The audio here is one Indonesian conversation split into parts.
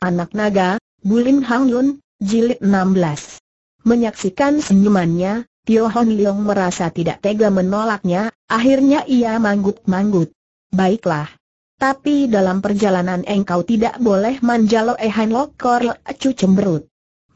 Anak Naga, Bulin Hang Yun, Jilid 16. Menyaksikan senyumannya, Tio Hon Leong merasa tidak tega menolaknya, akhirnya ia manggut-manggut. Baiklah. Tapi dalam perjalanan engkau tidak boleh manja Lo Ehan Lo Kor Acu eh, cemberut.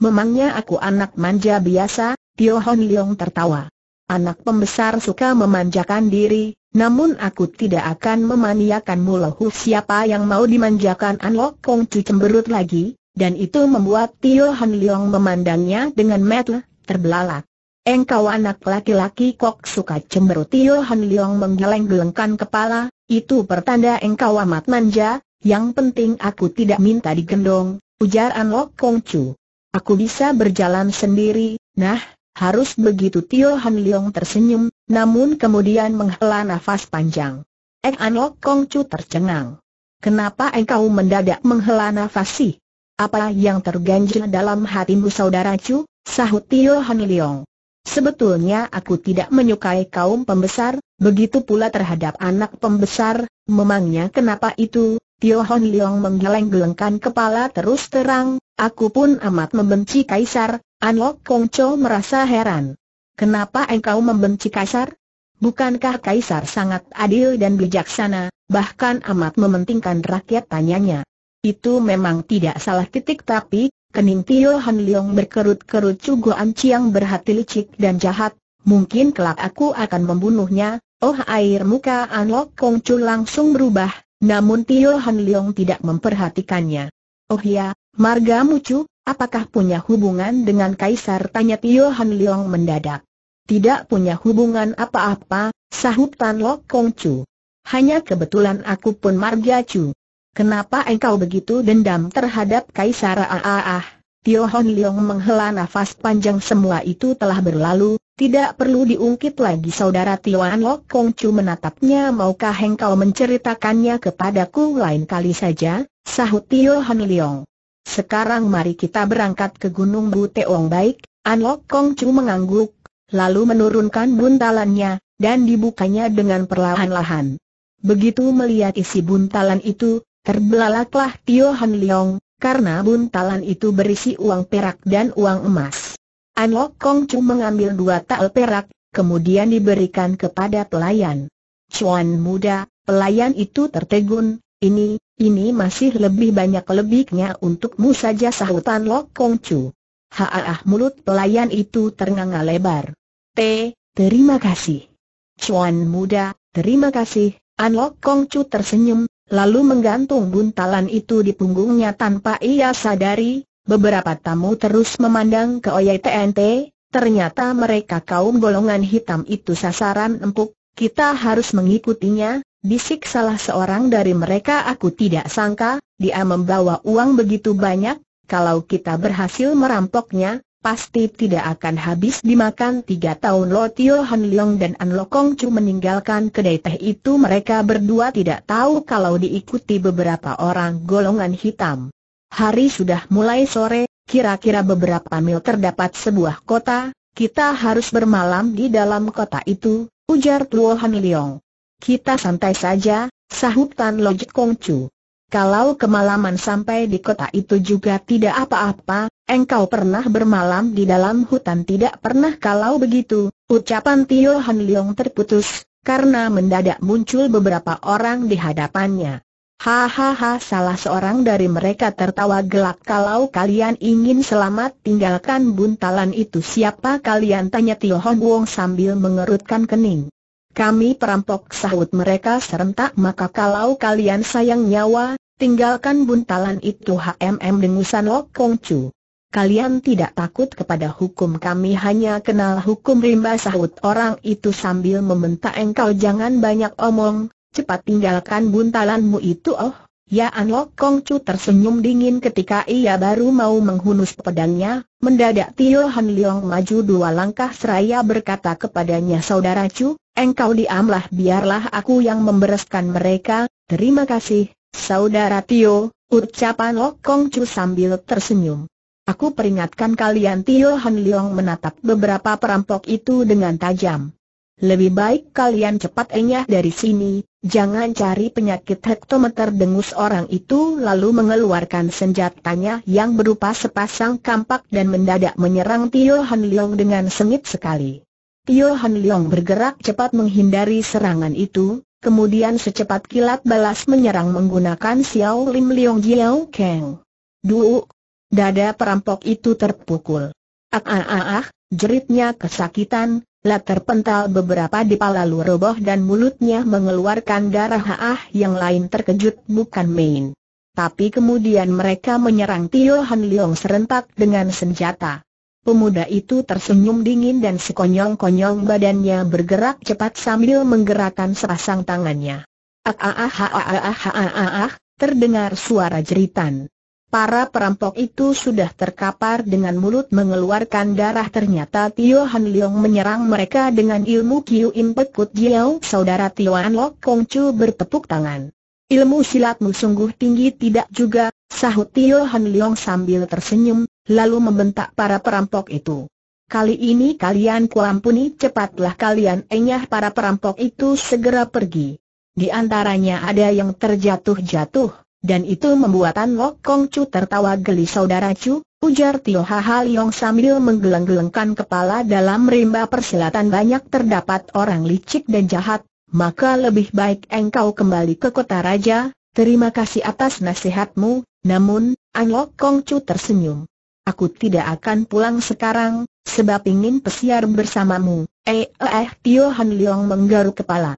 Memangnya aku anak manja biasa, Tio Hon Leong tertawa. Anak pembesar suka memanjakan diri, namun aku tidak akan memaniakanmu lohu siapa yang mau dimanjakan An Lok Kong Chu cemberut lagi, dan itu membuat Tio Han Leong memandangnya dengan metel, terbelalak. Engkau anak laki-laki kok suka cemberut Tio Han Leong menggeleng-gelengkan kepala, itu pertanda engkau amat manja, yang penting aku tidak minta digendong, ujar An Lok Kong Chu. Aku bisa berjalan sendiri, nah, harus begitu Tio Han Leong tersenyum, namun kemudian menghela nafas panjang. Eng Anok Kong Chu tercengang. Kenapa engkau mendadak menghela nafas sih? Apa yang terganjil dalam hatimu saudara Chu? Sahut Tio Han Leong. Sebetulnya aku tidak menyukai kaum pembesar, begitu pula terhadap anak pembesar, memangnya kenapa itu? Tio Hon Leong menggeleng-gelengkan kepala terus terang, aku pun amat membenci Kaisar, Anok Kongco merasa heran. Kenapa engkau membenci Kaisar? Bukankah Kaisar sangat adil dan bijaksana, bahkan amat mementingkan rakyat tanyanya? Itu memang tidak salah titik tapi, kening Tio Han Leong berkerut-kerut An Ciang berhati licik dan jahat, mungkin kelak aku akan membunuhnya, oh air muka An Lok Kong Chu langsung berubah, namun Tio Han Leong tidak memperhatikannya. Oh ya, marga mucu, Apakah punya hubungan dengan Kaisar? Tanya Tio Han Leong mendadak. Tidak punya hubungan apa-apa, sahut Tan Lok Kong Chu. Hanya kebetulan aku pun Marga Chu. Kenapa engkau begitu dendam terhadap Kaisar Ah Tio ah, ah. Han Leong menghela nafas panjang semua itu telah berlalu, tidak perlu diungkit lagi saudara Han Lok Kong Chu menatapnya maukah engkau menceritakannya kepadaku lain kali saja, sahut Tio Han Leong. Sekarang mari kita berangkat ke Gunung Buteong baik, An Lok Kong Chu mengangguk, lalu menurunkan buntalannya, dan dibukanya dengan perlahan-lahan. Begitu melihat isi buntalan itu, terbelalaklah Tio Han Leong, karena buntalan itu berisi uang perak dan uang emas. An Lok Kong Chu mengambil dua tal perak, kemudian diberikan kepada pelayan. Cuan muda, pelayan itu tertegun, ini, ini masih lebih banyak lebihnya untukmu saja sahutan Lok Kong Chu. Haah mulut pelayan itu ternganga lebar. T, terima kasih. Chuan muda, terima kasih. Lok Kong Chu tersenyum, lalu menggantung buntalan itu di punggungnya tanpa ia sadari. Beberapa tamu terus memandang ke Oyai TNT, ternyata mereka kaum golongan hitam itu sasaran empuk, kita harus mengikutinya, Bisik salah seorang dari mereka aku tidak sangka, dia membawa uang begitu banyak, kalau kita berhasil merampoknya, pasti tidak akan habis dimakan tiga tahun Lo Tio Han Leong dan An Lo Kong Chu meninggalkan kedai teh itu mereka berdua tidak tahu kalau diikuti beberapa orang golongan hitam. Hari sudah mulai sore, kira-kira beberapa mil terdapat sebuah kota, kita harus bermalam di dalam kota itu, ujar Tuo Han Leong. Kita santai saja, sahut Tan Lojik Kongcu. Kalau kemalaman sampai di kota itu juga tidak apa-apa, engkau pernah bermalam di dalam hutan tidak pernah kalau begitu, ucapan Tio Han Leong terputus, karena mendadak muncul beberapa orang di hadapannya. Hahaha salah seorang dari mereka tertawa gelak kalau kalian ingin selamat tinggalkan buntalan itu siapa kalian tanya Tio Hon Wong sambil mengerutkan kening. Kami perampok sahut mereka serentak maka kalau kalian sayang nyawa, tinggalkan buntalan itu HMM dengusan Lok Kong Chu. Kalian tidak takut kepada hukum kami hanya kenal hukum rimba sahut orang itu sambil meminta engkau jangan banyak omong, cepat tinggalkan buntalanmu itu oh. Ya Anlok Kong Chu tersenyum dingin ketika ia baru mau menghunus pedangnya, mendadak Tio Han Leong maju dua langkah seraya berkata kepadanya Saudara Chu, engkau diamlah biarlah aku yang membereskan mereka, terima kasih, Saudara Tio, ucapan Lok Kong Chu sambil tersenyum. Aku peringatkan kalian Tio Han Leong menatap beberapa perampok itu dengan tajam. Lebih baik kalian cepat enyah dari sini, Jangan cari penyakit hektometer dengus orang itu lalu mengeluarkan senjatanya yang berupa sepasang kampak dan mendadak menyerang Tio Han Leong dengan sengit sekali. Tio Han Leong bergerak cepat menghindari serangan itu, kemudian secepat kilat balas menyerang menggunakan Xiao Lim Leong Jiao Kang. Duuk! Dada perampok itu terpukul. Ah ah ah ah, jeritnya kesakitan, lah terpental beberapa di lalu roboh dan mulutnya mengeluarkan darah haah yang lain terkejut bukan main. Tapi kemudian mereka menyerang Tio Han Leong serentak dengan senjata. Pemuda itu tersenyum dingin dan sekonyong-konyong badannya bergerak cepat sambil menggerakkan sepasang tangannya. Ah ah ah ah ah ah ah ah ah, ah terdengar suara jeritan. Para perampok itu sudah terkapar dengan mulut mengeluarkan darah ternyata Tio Han Leong menyerang mereka dengan ilmu Kiu Im Pekut Jiao Saudara Tio An Lok Kong Chu bertepuk tangan Ilmu silatmu sungguh tinggi tidak juga, sahut Tio Han Leong sambil tersenyum, lalu membentak para perampok itu Kali ini kalian kuampuni cepatlah kalian enyah para perampok itu segera pergi Di antaranya ada yang terjatuh-jatuh dan itu membuatan Tan Lok Kong Chu tertawa geli saudara Chu, ujar Tio Leong sambil menggeleng-gelengkan kepala dalam rimba persilatan banyak terdapat orang licik dan jahat, maka lebih baik engkau kembali ke kota raja, terima kasih atas nasihatmu, namun, An Lok Kong Chu tersenyum. Aku tidak akan pulang sekarang, sebab ingin pesiar bersamamu. Eh, eh, eh Tio Han Leong menggaruk kepala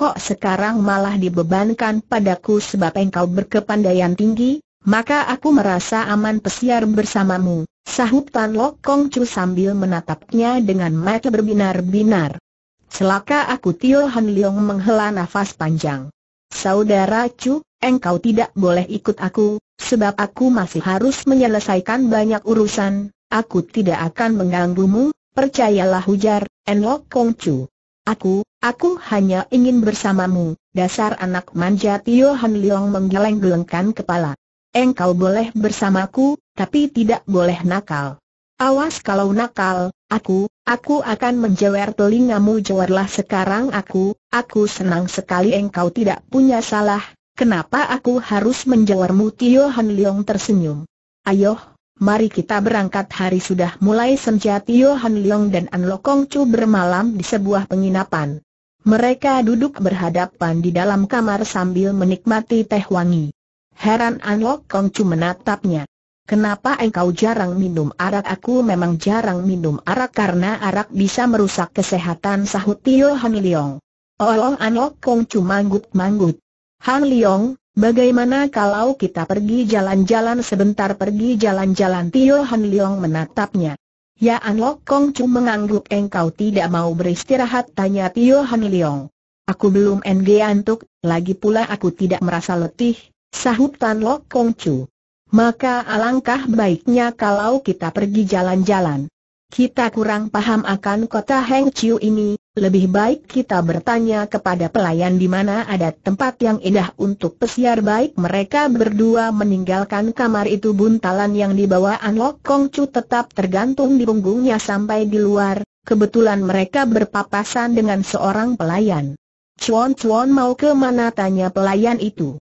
kok sekarang malah dibebankan padaku sebab engkau berkepandaian tinggi, maka aku merasa aman pesiar bersamamu, sahut Tan Lok Kong Chu sambil menatapnya dengan mata berbinar-binar. Selaka aku Tio Han Leong menghela nafas panjang. Saudara Chu, engkau tidak boleh ikut aku, sebab aku masih harus menyelesaikan banyak urusan, aku tidak akan mengganggumu, percayalah hujar, Enlok Kong Chu. Aku, Aku hanya ingin bersamamu, dasar anak manja Tio Han Leong menggeleng-gelengkan kepala. Engkau boleh bersamaku, tapi tidak boleh nakal. Awas kalau nakal, aku, aku akan menjewer telingamu jewerlah sekarang aku, aku senang sekali engkau tidak punya salah, kenapa aku harus menjewermu Tio Han Leong tersenyum. Ayo, mari kita berangkat hari sudah mulai senja Tio Han Leong dan An Lokong Chu bermalam di sebuah penginapan. Mereka duduk berhadapan di dalam kamar sambil menikmati teh wangi. Heran An Lok Kong Chu menatapnya. Kenapa engkau jarang minum arak? Aku memang jarang minum arak karena arak bisa merusak kesehatan sahut Tio Han Leong. Oh, oh An Lok Kong Chu manggut-manggut. Han Leong, bagaimana kalau kita pergi jalan-jalan sebentar pergi jalan-jalan Tio Han Leong menatapnya. Ya An Lok Kong Chu mengangguk engkau tidak mau beristirahat tanya Tio Han Leong. Aku belum NG antuk, lagi pula aku tidak merasa letih, sahut Tan Lok Kong Chu. Maka alangkah baiknya kalau kita pergi jalan-jalan. Kita kurang paham akan kota Heng Chiu ini, lebih baik kita bertanya kepada pelayan di mana ada tempat yang indah untuk pesiar baik mereka berdua meninggalkan kamar itu buntalan yang dibawa An Lok Kong Chu tetap tergantung di punggungnya sampai di luar, kebetulan mereka berpapasan dengan seorang pelayan. Cuan Cuan mau ke mana tanya pelayan itu.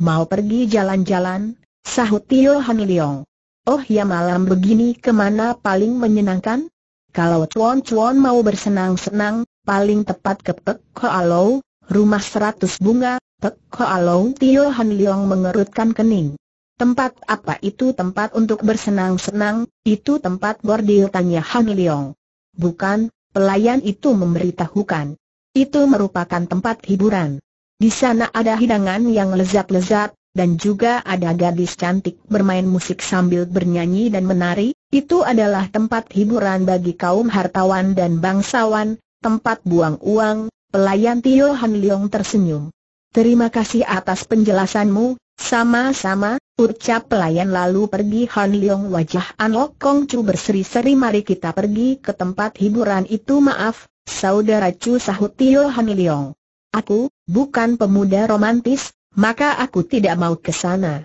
Mau pergi jalan-jalan, sahut Tio Han Leong. Oh ya malam begini kemana paling menyenangkan? Kalau cuan-cuan mau bersenang-senang, paling tepat ke Pek Koalau, rumah seratus bunga, Pek Koalau Tio Han Leong mengerutkan kening. Tempat apa itu tempat untuk bersenang-senang, itu tempat bordil tanya Han Leong. Bukan, pelayan itu memberitahukan. Itu merupakan tempat hiburan. Di sana ada hidangan yang lezat-lezat, dan juga ada gadis cantik bermain musik sambil bernyanyi dan menari, itu adalah tempat hiburan bagi kaum hartawan dan bangsawan, tempat buang uang, pelayan Tio Han Leong tersenyum. Terima kasih atas penjelasanmu, sama-sama, ucap pelayan lalu pergi Han Leong wajah An Lok Kong Chu berseri-seri mari kita pergi ke tempat hiburan itu maaf, saudara Chu sahut Tio Han Leong. Aku, bukan pemuda romantis, maka aku tidak mau ke sana.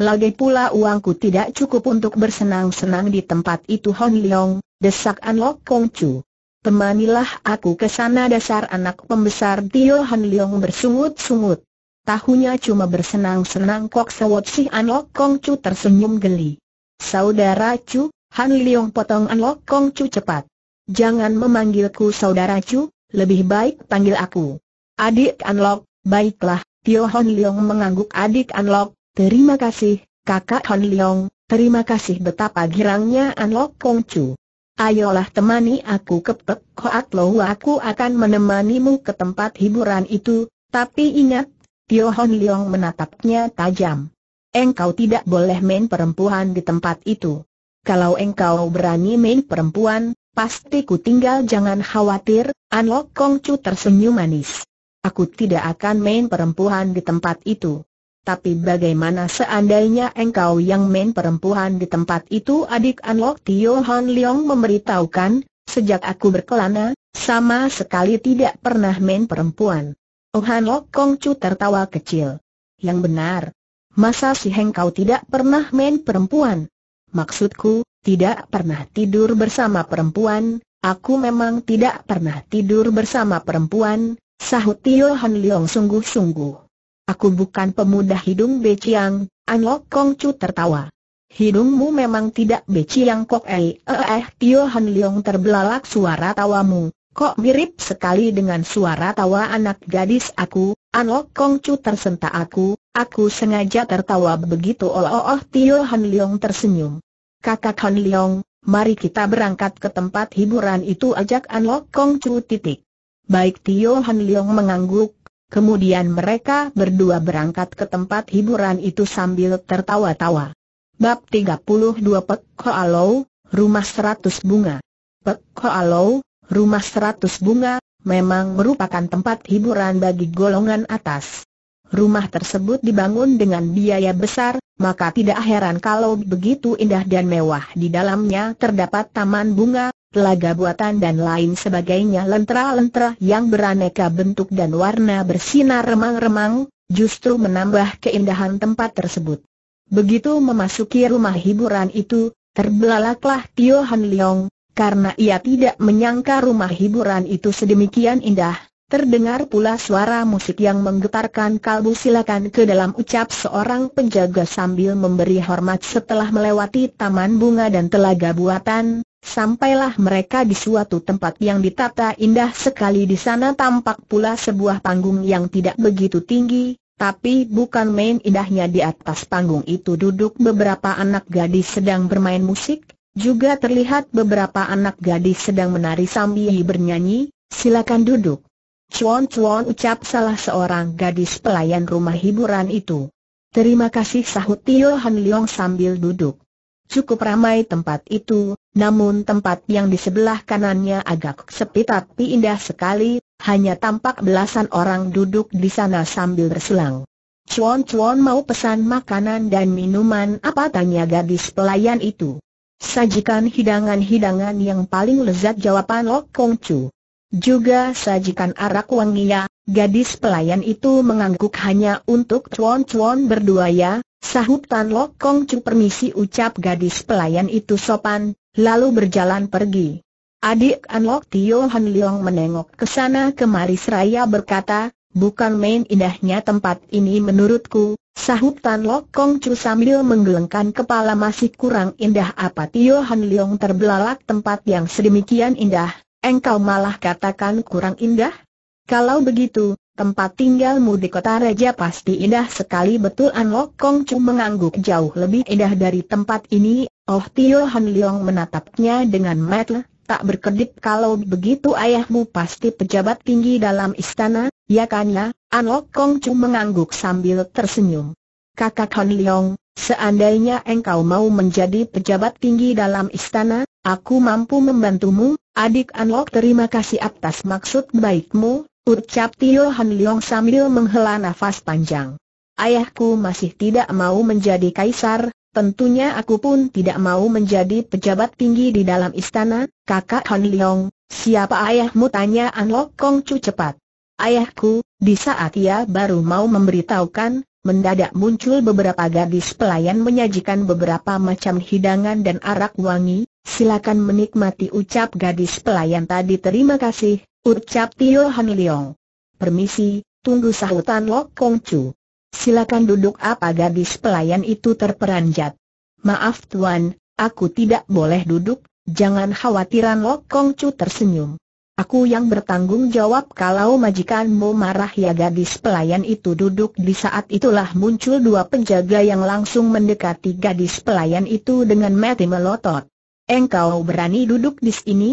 Lagi pula uangku tidak cukup untuk bersenang-senang di tempat itu Hon Leong, desak An Lok Kong Chu temanilah aku ke sana dasar anak pembesar Tio Han Leong bersungut-sungut. Tahunya cuma bersenang-senang kok sewot si Anok Kong Chu tersenyum geli. Saudara Chu, Han Leong potong Anok Kong Chu cepat. Jangan memanggilku saudara Chu, lebih baik panggil aku. Adik Anlok, baiklah, Tio Han Leong mengangguk adik Anlok, terima kasih, kakak Han Leong, terima kasih betapa girangnya Anlok Kong Chu. Ayolah temani aku ke Pek Hoat Lohu aku akan menemanimu ke tempat hiburan itu, tapi ingat, Tio Hon Leong menatapnya tajam. Engkau tidak boleh main perempuan di tempat itu. Kalau engkau berani main perempuan, pasti ku tinggal jangan khawatir, An Lok Kong Chu tersenyum manis. Aku tidak akan main perempuan di tempat itu. Tapi bagaimana seandainya engkau yang main perempuan di tempat itu adik Anlok Tio Han Leong memberitahukan, sejak aku berkelana, sama sekali tidak pernah main perempuan. Oh Han Lok Kong Chu tertawa kecil. Yang benar. Masa sih engkau tidak pernah main perempuan? Maksudku, tidak pernah tidur bersama perempuan, aku memang tidak pernah tidur bersama perempuan, sahut Tio Han Leong sungguh-sungguh. Aku bukan pemuda hidung beciang, An Lok Kong Chu tertawa. Hidungmu memang tidak beciang kok eh eh Tio Han Leong terbelalak suara tawamu, kok mirip sekali dengan suara tawa anak gadis aku, An Lok Kong Chu tersentak aku, aku sengaja tertawa begitu oh oh, oh Tio Han Leong tersenyum. Kakak Han Leong, mari kita berangkat ke tempat hiburan itu ajak An Lok Kong Chu titik. Baik Tio Han Leong mengangguk, Kemudian mereka berdua berangkat ke tempat hiburan itu sambil tertawa-tawa. Bab 32 Pek Koalau, Rumah Seratus Bunga Pek Koalau, Rumah Seratus Bunga, memang merupakan tempat hiburan bagi golongan atas. Rumah tersebut dibangun dengan biaya besar, maka tidak heran kalau begitu indah dan mewah di dalamnya terdapat taman bunga, telaga buatan dan lain sebagainya lentera-lentera yang beraneka bentuk dan warna bersinar remang-remang, justru menambah keindahan tempat tersebut. Begitu memasuki rumah hiburan itu, terbelalaklah Tio Han Leong, karena ia tidak menyangka rumah hiburan itu sedemikian indah. Terdengar pula suara musik yang menggetarkan kalbu silakan ke dalam ucap seorang penjaga sambil memberi hormat setelah melewati taman bunga dan telaga buatan, Sampailah mereka di suatu tempat yang ditata indah sekali di sana tampak pula sebuah panggung yang tidak begitu tinggi, tapi bukan main indahnya di atas panggung itu duduk beberapa anak gadis sedang bermain musik, juga terlihat beberapa anak gadis sedang menari sambil bernyanyi, silakan duduk. Cuan cuan ucap salah seorang gadis pelayan rumah hiburan itu. Terima kasih sahut Tio Han Leong sambil duduk cukup ramai tempat itu, namun tempat yang di sebelah kanannya agak sepi tapi indah sekali, hanya tampak belasan orang duduk di sana sambil berselang. Cuan Cuan mau pesan makanan dan minuman apa tanya gadis pelayan itu. Sajikan hidangan-hidangan yang paling lezat jawaban Lok Kong Chu. Juga sajikan arak wangi ya, Gadis pelayan itu mengangguk hanya untuk cuan-cuan berdua ya, sahut Tan Lok Kong Chu permisi ucap gadis pelayan itu sopan, lalu berjalan pergi. Adik An Lok Tio Han Leong menengok ke sana kemari seraya berkata, bukan main indahnya tempat ini menurutku, sahut Tan Lok Kong Chu sambil menggelengkan kepala masih kurang indah apa Tio Han Leong terbelalak tempat yang sedemikian indah, engkau malah katakan kurang indah? Kalau begitu, tempat tinggalmu di kota Raja pasti indah sekali betul An Lok Kong Chu mengangguk jauh lebih indah dari tempat ini, Oh Tio Han Leong menatapnya dengan mata tak berkedip kalau begitu ayahmu pasti pejabat tinggi dalam istana, ya kan ya? An Lok Kong Chu mengangguk sambil tersenyum. Kakak Han Leong, seandainya engkau mau menjadi pejabat tinggi dalam istana, aku mampu membantumu, adik An Lok terima kasih atas maksud baikmu, Ucap Tio Han Leong sambil menghela nafas panjang. Ayahku masih tidak mau menjadi kaisar, tentunya aku pun tidak mau menjadi pejabat tinggi di dalam istana, kakak Han Leong, siapa ayahmu tanya An Lok Kong Chu cepat. Ayahku, di saat ia baru mau memberitahukan, mendadak muncul beberapa gadis pelayan menyajikan beberapa macam hidangan dan arak wangi, silakan menikmati ucap gadis pelayan tadi terima kasih, Ucap Tio Hamiliong. Permisi, tunggu sahutan Lok Kong Chu. Silakan duduk apa gadis pelayan itu terperanjat. Maaf tuan, aku tidak boleh duduk, jangan khawatiran Lok Kong Chu tersenyum. Aku yang bertanggung jawab kalau majikanmu marah ya gadis pelayan itu duduk di saat itulah muncul dua penjaga yang langsung mendekati gadis pelayan itu dengan mati melotot. Engkau berani duduk di sini?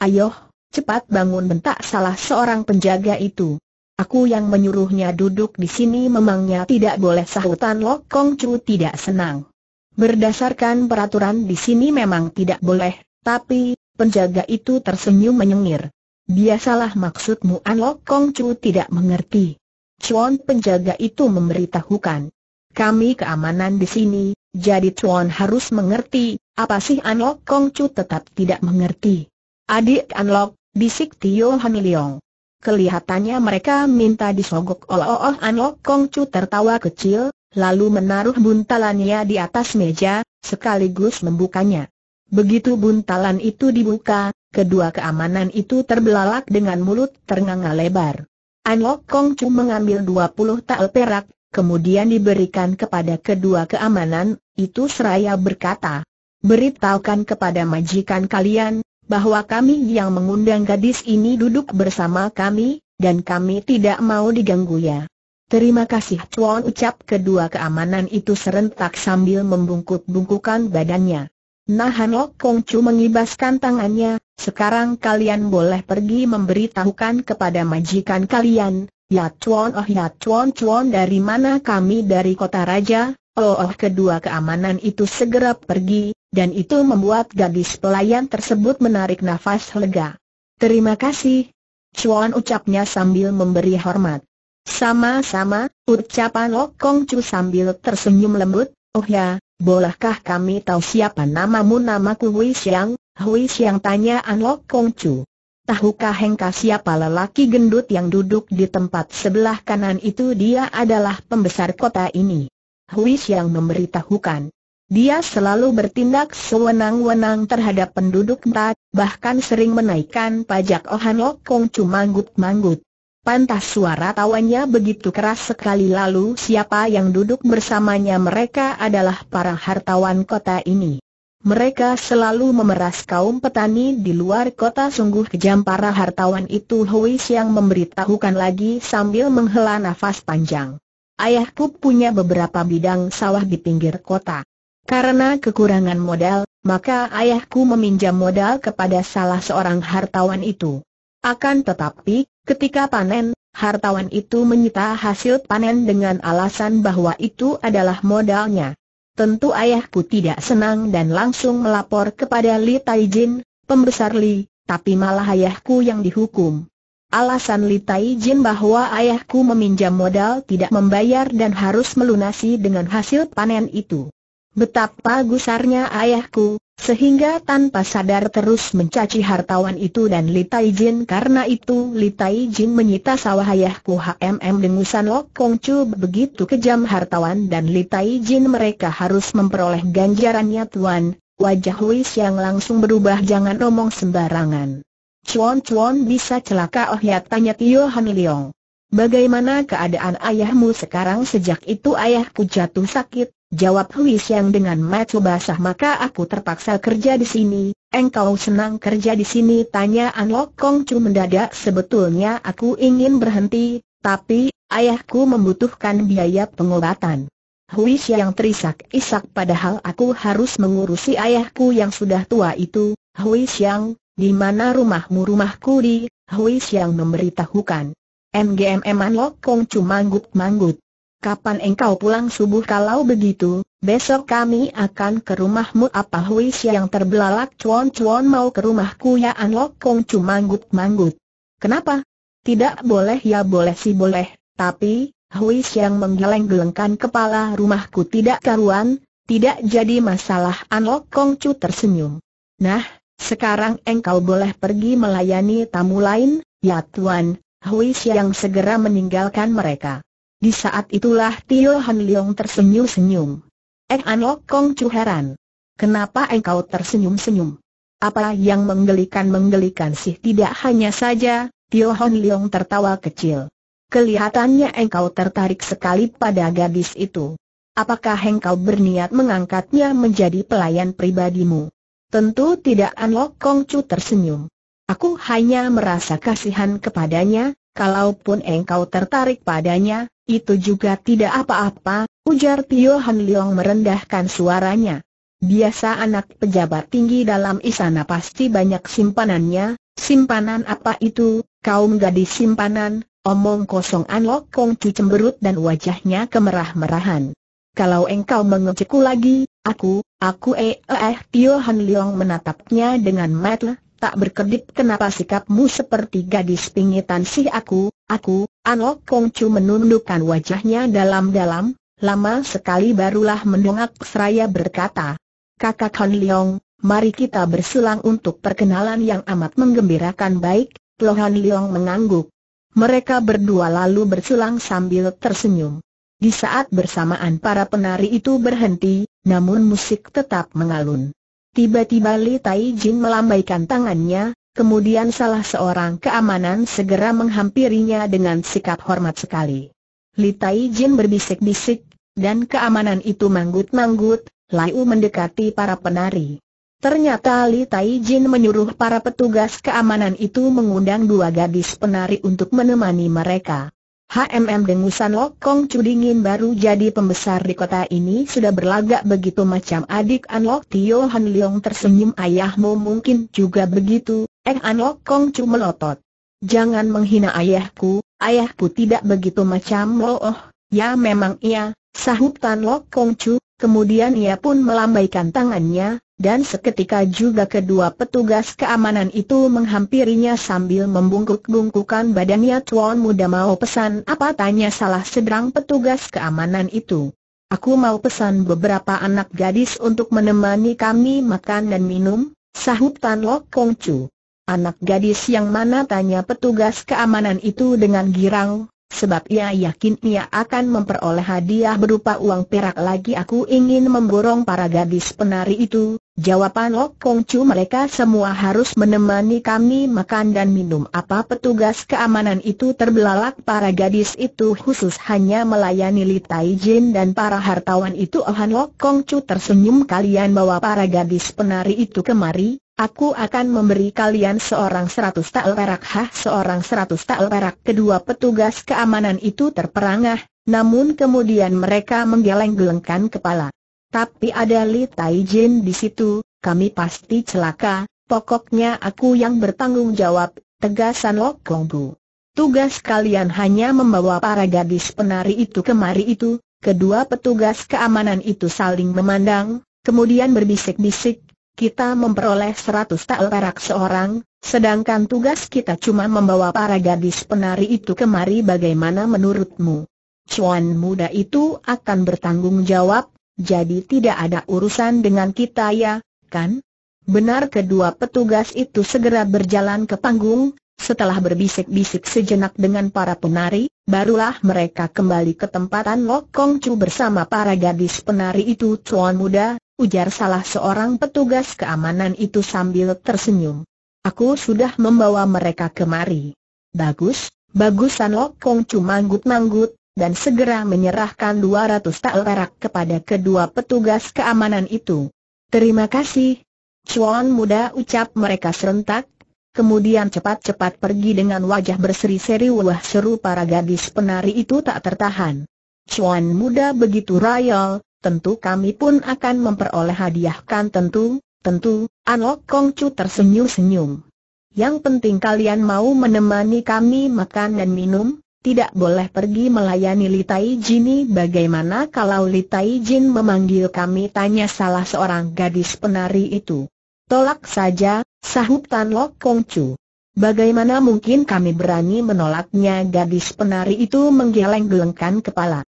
Ayoh, Cepat bangun bentak salah seorang penjaga itu. Aku yang menyuruhnya duduk di sini memangnya tidak boleh sahutan Lok Kong Chu tidak senang. Berdasarkan peraturan di sini memang tidak boleh, tapi, penjaga itu tersenyum menyengir. Biasalah maksudmu An Lok Kong Chu tidak mengerti. Chuan penjaga itu memberitahukan. Kami keamanan di sini, jadi Chuan harus mengerti, apa sih An Lok Kong Chu tetap tidak mengerti. Adik An Lok, Bisik Tio Hamiliong. Kelihatannya mereka minta disogok oleh Oh Anok Kong Chu tertawa kecil, lalu menaruh buntalannya di atas meja, sekaligus membukanya. Begitu buntalan itu dibuka, kedua keamanan itu terbelalak dengan mulut ternganga lebar. Anok Kong Chu mengambil 20 tael perak, kemudian diberikan kepada kedua keamanan, itu seraya berkata, Beritahukan kepada majikan kalian, bahwa kami yang mengundang gadis ini duduk bersama kami, dan kami tidak mau diganggu ya. Terima kasih Tuan ucap kedua keamanan itu serentak sambil membungkuk-bungkukan badannya. Nah Han Lok Kong Chu mengibaskan tangannya, sekarang kalian boleh pergi memberitahukan kepada majikan kalian, ya Tuan oh ya Tuan Tuan dari mana kami dari kota raja, oh oh kedua keamanan itu segera pergi, dan itu membuat gadis pelayan tersebut menarik nafas lega. Terima kasih. Chuan ucapnya sambil memberi hormat. Sama-sama, ucapan Kong Chu sambil tersenyum lembut, oh ya, bolehkah kami tahu siapa namamu namaku Hui Xiang? Hui Xiang tanya An Kong Chu. Tahukah Hengka siapa lelaki gendut yang duduk di tempat sebelah kanan itu dia adalah pembesar kota ini. Hui Xiang memberitahukan. Dia selalu bertindak sewenang-wenang terhadap penduduk Tak, bahkan sering menaikkan pajak Ohan Lokong manggut manggut Pantas suara tawanya begitu keras sekali lalu siapa yang duduk bersamanya mereka adalah para hartawan kota ini. Mereka selalu memeras kaum petani di luar kota sungguh kejam para hartawan itu Huis yang memberitahukan lagi sambil menghela nafas panjang. Ayahku punya beberapa bidang sawah di pinggir kota. Karena kekurangan modal, maka ayahku meminjam modal kepada salah seorang hartawan itu. Akan tetapi, ketika panen, hartawan itu menyita hasil panen dengan alasan bahwa itu adalah modalnya. Tentu ayahku tidak senang dan langsung melapor kepada Li Taijin, pembesar Li, tapi malah ayahku yang dihukum. Alasan Li Taijin bahwa ayahku meminjam modal tidak membayar dan harus melunasi dengan hasil panen itu. Betapa gusarnya ayahku, sehingga tanpa sadar terus mencaci hartawan itu dan Li Jin karena itu Li Jin menyita sawah ayahku HMM dengusan Lok Kong Chu begitu kejam hartawan dan Li Jin mereka harus memperoleh ganjarannya tuan, wajah Huis yang langsung berubah jangan omong sembarangan. Cuan-cuan bisa celaka oh ya tanya Tio Han Leong. Bagaimana keadaan ayahmu sekarang sejak itu ayahku jatuh sakit, Jawab Hui Xiang dengan mata basah maka aku terpaksa kerja di sini, engkau senang kerja di sini tanya An Lok Kong Chu mendadak sebetulnya aku ingin berhenti, tapi, ayahku membutuhkan biaya pengobatan. Hui Xiang terisak-isak padahal aku harus mengurusi ayahku yang sudah tua itu, Hui Xiang, di mana rumahmu rumahku di, Hui Xiang memberitahukan. MGMM An Lok Kong Chu manggut-manggut. Kapan engkau pulang subuh kalau begitu, besok kami akan ke rumahmu apa Hui yang terbelalak cuan-cuan mau ke rumahku ya An Lok Kong cuma manggut-manggut. Kenapa? Tidak boleh ya boleh sih boleh, tapi, Hui yang menggeleng-gelengkan kepala rumahku tidak karuan, tidak jadi masalah An Lok Kong Cu tersenyum. Nah, sekarang engkau boleh pergi melayani tamu lain, ya Tuan, Hui yang segera meninggalkan mereka. Di saat itulah Tio Han Leong tersenyum-senyum. Eng eh, An Lok Kong Chu heran. Kenapa engkau tersenyum-senyum? Apa yang menggelikan-menggelikan sih tidak hanya saja, Tio Han Leong tertawa kecil. Kelihatannya engkau tertarik sekali pada gadis itu. Apakah engkau berniat mengangkatnya menjadi pelayan pribadimu? Tentu tidak An Lok Kong Chu tersenyum. Aku hanya merasa kasihan kepadanya, Kalaupun engkau tertarik padanya, itu juga tidak apa-apa, ujar Tio Han Leong merendahkan suaranya. Biasa anak pejabat tinggi dalam istana pasti banyak simpanannya, simpanan apa itu, kaum gadis simpanan, omong kosong Anlok Kong cu cemberut dan wajahnya kemerah-merahan. Kalau engkau mengecekku lagi, aku, aku eh eh Tio Han Leong menatapnya dengan matlah tak berkedip kenapa sikapmu seperti gadis pingitan sih aku, aku, Anlok Kongcu menundukkan wajahnya dalam-dalam, lama sekali barulah mendongak seraya berkata, Kakak Han Leong, mari kita bersulang untuk perkenalan yang amat menggembirakan baik, Lo Han Leong mengangguk. Mereka berdua lalu bersulang sambil tersenyum. Di saat bersamaan para penari itu berhenti, namun musik tetap mengalun. Tiba-tiba Li Tai Jin melambaikan tangannya, kemudian salah seorang keamanan segera menghampirinya dengan sikap hormat sekali. Li Tai Jin berbisik-bisik, dan keamanan itu manggut-manggut, Laiu mendekati para penari. Ternyata Li Tai Jin menyuruh para petugas keamanan itu mengundang dua gadis penari untuk menemani mereka. HMM Dengusan Lokong Cudingin baru jadi pembesar di kota ini sudah berlagak begitu macam adik An Lok Tio Han Leong tersenyum ayahmu mungkin juga begitu, eh Lok Kong Cu melotot. Jangan menghina ayahku, ayahku tidak begitu macam lo oh, ya memang iya, sahut Tan Lok Kong Cu, kemudian ia pun melambaikan tangannya, dan seketika juga kedua petugas keamanan itu menghampirinya sambil membungkuk-bungkukan badannya Tuan muda mau pesan apa tanya salah sedang petugas keamanan itu. Aku mau pesan beberapa anak gadis untuk menemani kami makan dan minum, sahut Tan Lok Kong Chu. Anak gadis yang mana tanya petugas keamanan itu dengan girang, sebab ia yakin ia akan memperoleh hadiah berupa uang perak lagi aku ingin memborong para gadis penari itu, jawaban Lok Kong Chu mereka semua harus menemani kami makan dan minum apa petugas keamanan itu terbelalak para gadis itu khusus hanya melayani Li Tai Jin dan para hartawan itu Ohan Lok Kong Chu tersenyum kalian bawa para gadis penari itu kemari, Aku akan memberi kalian seorang seratus tael perak hah seorang seratus tael perak Kedua petugas keamanan itu terperangah, namun kemudian mereka menggeleng-gelengkan kepala Tapi ada Li Tai Jin di situ, kami pasti celaka, pokoknya aku yang bertanggung jawab, tegasan Lok Kong Bu Tugas kalian hanya membawa para gadis penari itu kemari itu Kedua petugas keamanan itu saling memandang, kemudian berbisik-bisik kita memperoleh 100 tael perak seorang, sedangkan tugas kita cuma membawa para gadis penari itu kemari bagaimana menurutmu? Cuan muda itu akan bertanggung jawab, jadi tidak ada urusan dengan kita ya, kan? Benar kedua petugas itu segera berjalan ke panggung, setelah berbisik-bisik sejenak dengan para penari, barulah mereka kembali ke tempatan Lok Kong Chu bersama para gadis penari itu Cuan muda, ujar salah seorang petugas keamanan itu sambil tersenyum. Aku sudah membawa mereka kemari. Bagus, bagusan Lokong cuma manggut-manggut, dan segera menyerahkan 200 tael perak kepada kedua petugas keamanan itu. Terima kasih. Chuan muda ucap mereka serentak, Kemudian cepat-cepat pergi dengan wajah berseri-seri wah seru para gadis penari itu tak tertahan. Chuan muda begitu rayal, tentu kami pun akan memperoleh hadiahkan tentu, tentu, Anlok Kongcu tersenyum-senyum. Yang penting kalian mau menemani kami makan dan minum, tidak boleh pergi melayani Litai Jin bagaimana kalau Litai Jin memanggil kami tanya salah seorang gadis penari itu. Tolak saja, sahut Tan Lok Kongcu. Bagaimana mungkin kami berani menolaknya gadis penari itu menggeleng-gelengkan kepala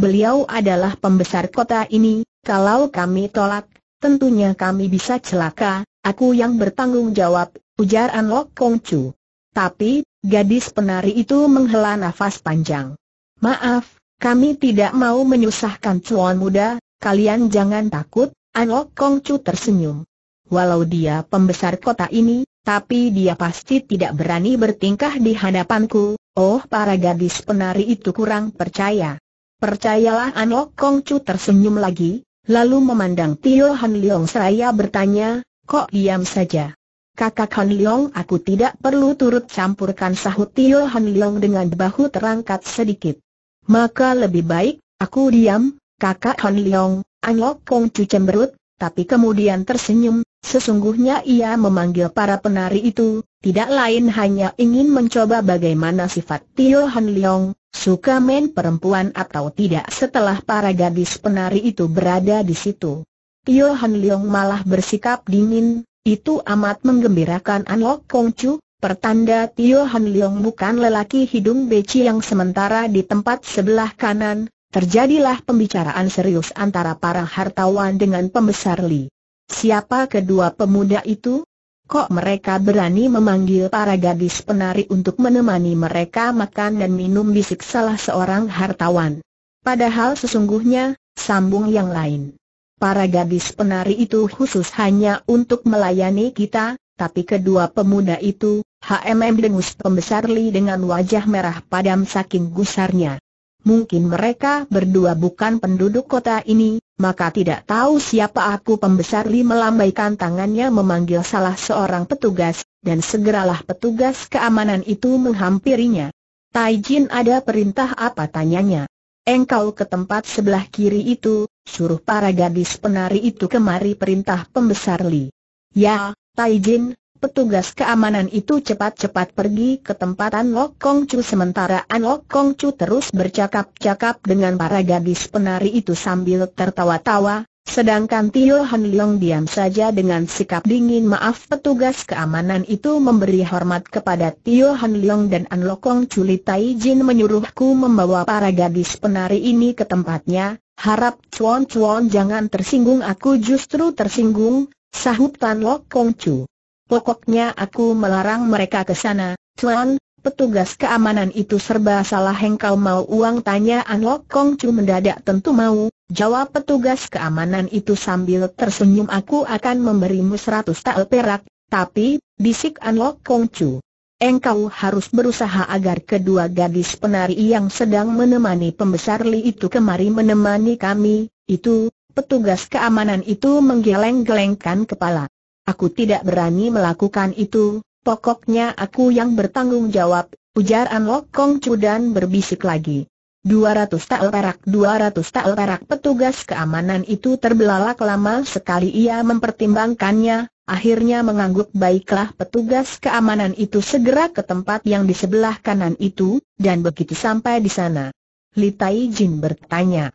beliau adalah pembesar kota ini, kalau kami tolak, tentunya kami bisa celaka, aku yang bertanggung jawab, ujar An Lok Kong Chu. Tapi, gadis penari itu menghela nafas panjang. Maaf, kami tidak mau menyusahkan cuan muda, kalian jangan takut, An Lok Kong Chu tersenyum. Walau dia pembesar kota ini, tapi dia pasti tidak berani bertingkah di hadapanku, oh para gadis penari itu kurang percaya. Percayalah Anok Kong Chu tersenyum lagi, lalu memandang Tio Han Leong seraya bertanya, kok diam saja? Kakak Han Leong aku tidak perlu turut campurkan sahut Tio Han Leong dengan bahu terangkat sedikit. Maka lebih baik, aku diam, kakak Han Leong, Anok Kong Chu cemberut, tapi kemudian tersenyum, sesungguhnya ia memanggil para penari itu, tidak lain hanya ingin mencoba bagaimana sifat Tio Han Leong, Suka main perempuan atau tidak setelah para gadis penari itu berada di situ. Tio Han Leong malah bersikap dingin, itu amat menggembirakan An Lok Kong Chu, pertanda Tio Han Leong bukan lelaki hidung beci yang sementara di tempat sebelah kanan, terjadilah pembicaraan serius antara para hartawan dengan pembesar Li. Siapa kedua pemuda itu? kok mereka berani memanggil para gadis penari untuk menemani mereka makan dan minum bisik salah seorang hartawan. Padahal sesungguhnya, sambung yang lain. Para gadis penari itu khusus hanya untuk melayani kita, tapi kedua pemuda itu, HMM dengus pembesar Li dengan wajah merah padam saking gusarnya. Mungkin mereka berdua bukan penduduk kota ini, maka tidak tahu siapa aku pembesar Li melambaikan tangannya memanggil salah seorang petugas, dan segeralah petugas keamanan itu menghampirinya. Tai Jin ada perintah apa tanyanya? Engkau ke tempat sebelah kiri itu, suruh para gadis penari itu kemari perintah pembesar Li. Ya, Tai Jin, Petugas keamanan itu cepat-cepat pergi ke tempat An Lok Kong Chu sementara An Lok Kong Chu terus bercakap-cakap dengan para gadis penari itu sambil tertawa-tawa, sedangkan Tio Han Leong diam saja dengan sikap dingin maaf petugas keamanan itu memberi hormat kepada Tio Han Leong dan An Lok Kong Chu Li Tai Jin menyuruhku membawa para gadis penari ini ke tempatnya, harap Chuan Chuan jangan tersinggung aku justru tersinggung, sahut Tan Lok Kong Chu. Pokoknya aku melarang mereka ke sana, Tuan, petugas keamanan itu serba salah engkau mau uang tanya An Lok Kong Chu mendadak tentu mau, jawab petugas keamanan itu sambil tersenyum aku akan memberimu seratus tael perak, tapi, bisik An Lok Kong Chu. Engkau harus berusaha agar kedua gadis penari yang sedang menemani pembesar Li itu kemari menemani kami, itu, petugas keamanan itu menggeleng-gelengkan kepala. Aku tidak berani melakukan itu, pokoknya aku yang bertanggung jawab, ujar An Lok Kong Chu dan berbisik lagi. 200 tael perak 200 tael perak petugas keamanan itu terbelalak lama sekali ia mempertimbangkannya, akhirnya mengangguk baiklah petugas keamanan itu segera ke tempat yang di sebelah kanan itu, dan begitu sampai di sana. Li Tai Jin bertanya,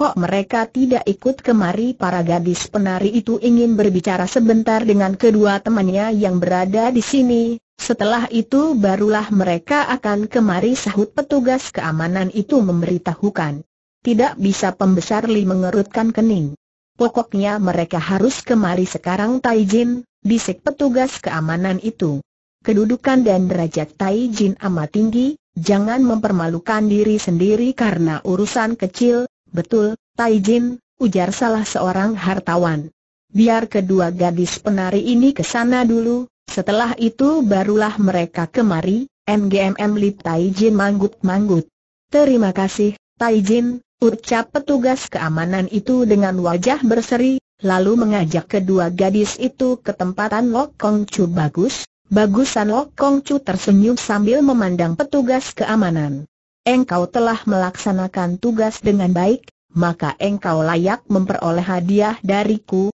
kok mereka tidak ikut kemari para gadis penari itu ingin berbicara sebentar dengan kedua temannya yang berada di sini, setelah itu barulah mereka akan kemari sahut petugas keamanan itu memberitahukan. Tidak bisa pembesar Li mengerutkan kening. Pokoknya mereka harus kemari sekarang Taijin, bisik petugas keamanan itu. Kedudukan dan derajat Taijin amat tinggi, jangan mempermalukan diri sendiri karena urusan kecil, Betul, Tai Jin, ujar salah seorang hartawan. Biar kedua gadis penari ini ke sana dulu, setelah itu barulah mereka kemari, Ngmm, Lip Tai Jin manggut-manggut. Terima kasih, Tai Jin, ucap petugas keamanan itu dengan wajah berseri, lalu mengajak kedua gadis itu ke tempatan Lok Kong Chu bagus, bagusan Lok Kong Chu tersenyum sambil memandang petugas keamanan engkau telah melaksanakan tugas dengan baik, maka engkau layak memperoleh hadiah dariku.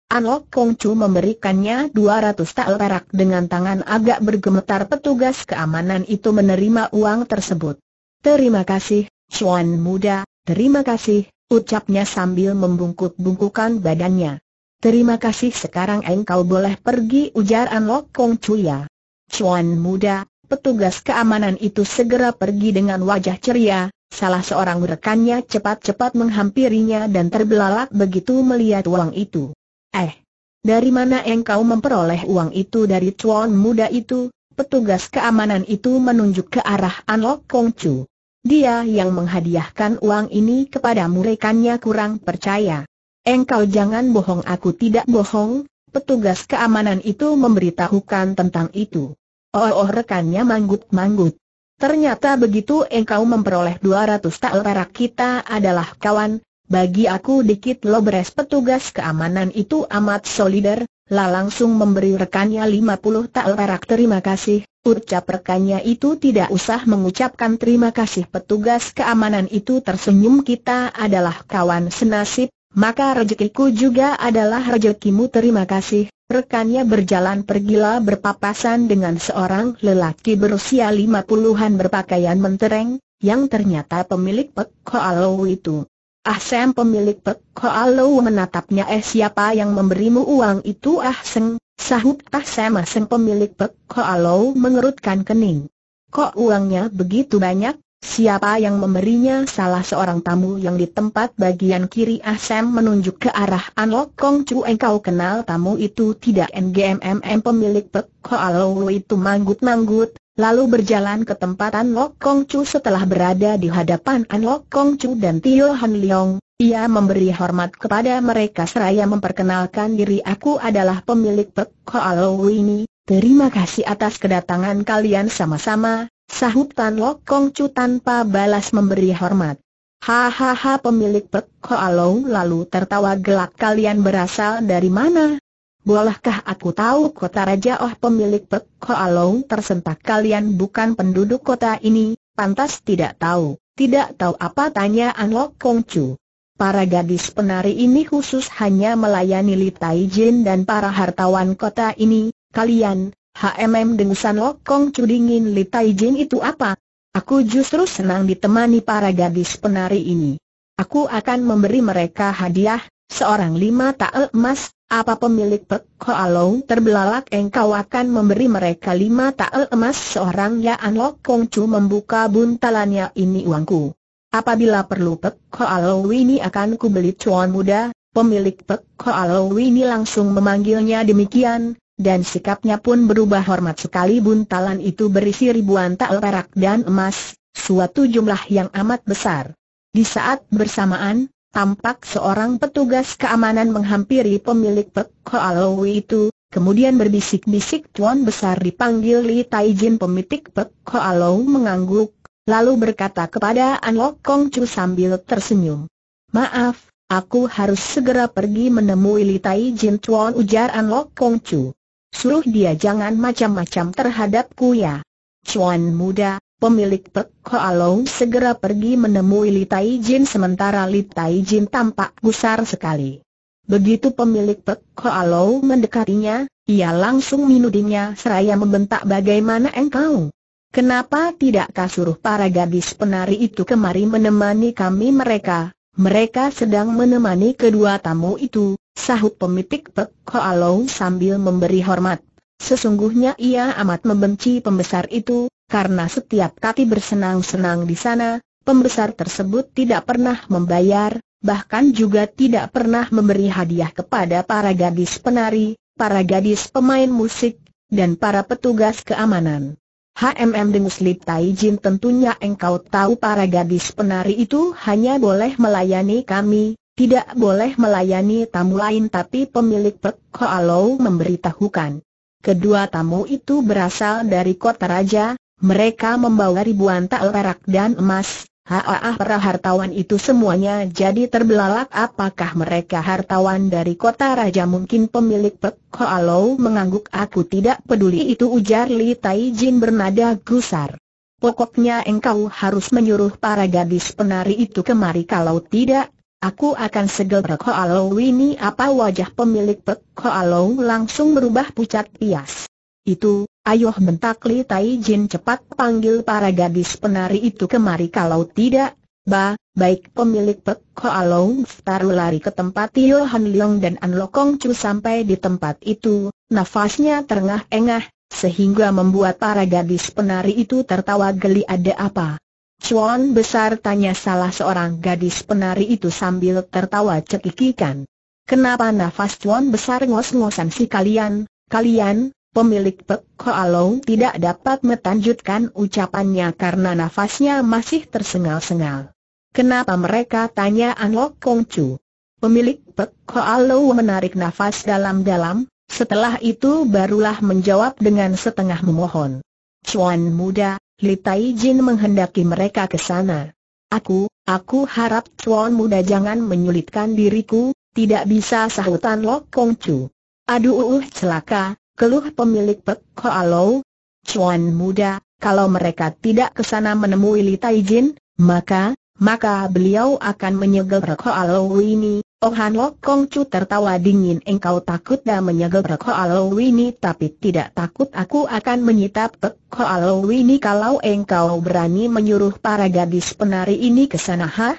Kong Chu memberikannya 200 tael perak dengan tangan agak bergemetar petugas keamanan itu menerima uang tersebut. Terima kasih, Chuan muda, terima kasih, ucapnya sambil membungkuk-bungkukan badannya. Terima kasih sekarang engkau boleh pergi ujar Kong Chu ya. Chuan muda, Petugas keamanan itu segera pergi dengan wajah ceria, salah seorang rekannya cepat-cepat menghampirinya dan terbelalak begitu melihat uang itu. Eh, dari mana engkau memperoleh uang itu dari cuan muda itu? Petugas keamanan itu menunjuk ke arah Anlok Chu. Dia yang menghadiahkan uang ini kepada rekannya kurang percaya. Engkau jangan bohong aku tidak bohong, petugas keamanan itu memberitahukan tentang itu. Oh, oh rekannya manggut-manggut. Ternyata begitu engkau memperoleh 200 tael perak kita adalah kawan, bagi aku dikit lo beres petugas keamanan itu amat solider, lah langsung memberi rekannya 50 tael perak terima kasih, ucap rekannya itu tidak usah mengucapkan terima kasih petugas keamanan itu tersenyum kita adalah kawan senasib, maka rezekiku juga adalah rezekimu terima kasih. Rekannya berjalan pergilah berpapasan dengan seorang lelaki berusia lima puluhan berpakaian mentereng, yang ternyata pemilik Pek Koalo itu. Ah Sam pemilik Pek Koalo menatapnya eh siapa yang memberimu uang itu ah Seng, sahut ah Sam ah Seng pemilik Pek Koalo mengerutkan kening. Kok uangnya begitu banyak? Siapa yang memberinya salah seorang tamu yang di tempat bagian kiri Asem menunjuk ke arah An Lok Kong Chu engkau kenal tamu itu tidak NGMMM pemilik Pek Koalo itu manggut-manggut, lalu berjalan ke tempat Anlok Lok Kong Chu setelah berada di hadapan An Lok Kong Chu dan Tio Han Leong. Ia memberi hormat kepada mereka seraya memperkenalkan diri aku adalah pemilik Pek Koalo ini, terima kasih atas kedatangan kalian sama-sama, Sahut Tan Lok Kong Chu tanpa balas memberi hormat. Hahaha pemilik Pek Long lalu tertawa gelak kalian berasal dari mana? Bolehkah aku tahu kota Raja Oh pemilik Pek Long tersentak kalian bukan penduduk kota ini, pantas tidak tahu, tidak tahu apa tanya Lok Kong Chu. Para gadis penari ini khusus hanya melayani Li Tai Jin dan para hartawan kota ini, kalian, HMM dengsan cu dingin, Li Jin itu apa? Aku justru senang ditemani para gadis penari ini. Aku akan memberi mereka hadiah, seorang lima tael emas, apa pemilik Pek Koalong terbelalak engkau akan memberi mereka lima tael emas seorang Ya, An Lok Kong Chu membuka buntalannya ini uangku. Apabila perlu Pek Koalong ini akan kubeli cuan muda, pemilik Pek Koalong ini langsung memanggilnya demikian, dan sikapnya pun berubah hormat sekali buntalan itu berisi ribuan tael perak dan emas, suatu jumlah yang amat besar. Di saat bersamaan, tampak seorang petugas keamanan menghampiri pemilik Pek Koalowi itu, kemudian berbisik-bisik Tuan Besar dipanggil Li Taijin pemilik Pek Koalowi mengangguk, lalu berkata kepada An Lok Kong Chu sambil tersenyum. Maaf, Aku harus segera pergi menemui Li Tai Jin Chuan ujar An Lok Kong Chu. Suruh dia jangan macam-macam terhadapku ya. Chuan muda, pemilik Pek Long segera pergi menemui Li Tai Jin sementara Li Tai Jin tampak gusar sekali. Begitu pemilik Pek Long mendekatinya, ia langsung minudinya seraya membentak bagaimana engkau. Kenapa tidak kasuruh para gadis penari itu kemari menemani kami mereka? Mereka sedang menemani kedua tamu itu, sahut pemitik Pek Koalau sambil memberi hormat. Sesungguhnya ia amat membenci pembesar itu, karena setiap kali bersenang-senang di sana, pembesar tersebut tidak pernah membayar, bahkan juga tidak pernah memberi hadiah kepada para gadis penari, para gadis pemain musik, dan para petugas keamanan. HMM Dengus Lip Tai Jin tentunya engkau tahu para gadis penari itu hanya boleh melayani kami, tidak boleh melayani tamu lain tapi pemilik Pek Hoalau memberitahukan. Kedua tamu itu berasal dari kota raja, mereka membawa ribuan tal perak dan emas, Haah para hartawan itu semuanya jadi terbelalak apakah mereka hartawan dari kota raja mungkin pemilik Pek Hoalau mengangguk aku tidak peduli itu ujar Li Taijin bernada gusar. Pokoknya engkau harus menyuruh para gadis penari itu kemari kalau tidak, aku akan segel Pek Hoalau ini apa wajah pemilik Pek Hoalau langsung berubah pucat pias. Itu, Ayuh bentak Li Tai Jin cepat panggil para gadis penari itu kemari kalau tidak, ba, baik pemilik Pek Koalong Star lari ke tempat Tio Han Leong dan An Lokong Chu sampai di tempat itu, nafasnya terengah-engah, sehingga membuat para gadis penari itu tertawa geli ada apa. Chuan besar tanya salah seorang gadis penari itu sambil tertawa cekikikan. Kenapa nafas Chuan besar ngos-ngosan si kalian, kalian, Pemilik Pek Koalong tidak dapat melanjutkan ucapannya karena nafasnya masih tersengal-sengal. Kenapa mereka tanya Anlok Chu? Pemilik Pek Koalong menarik nafas dalam-dalam, setelah itu barulah menjawab dengan setengah memohon. Cuan muda, Li Tai Jin menghendaki mereka ke sana. Aku, aku harap Cuan muda jangan menyulitkan diriku, tidak bisa sahutan Lok Kong Chu. Aduh uh, celaka, keluh pemilik Pek Koalau, Cuan muda, kalau mereka tidak ke sana menemui Li Taijin, maka, maka beliau akan menyegel Pek ini. Oh Han Lok Kong Chu tertawa dingin engkau takut dan menyegel Pek ini tapi tidak takut aku akan menyita Pek Koalau ini kalau engkau berani menyuruh para gadis penari ini ke sana ha?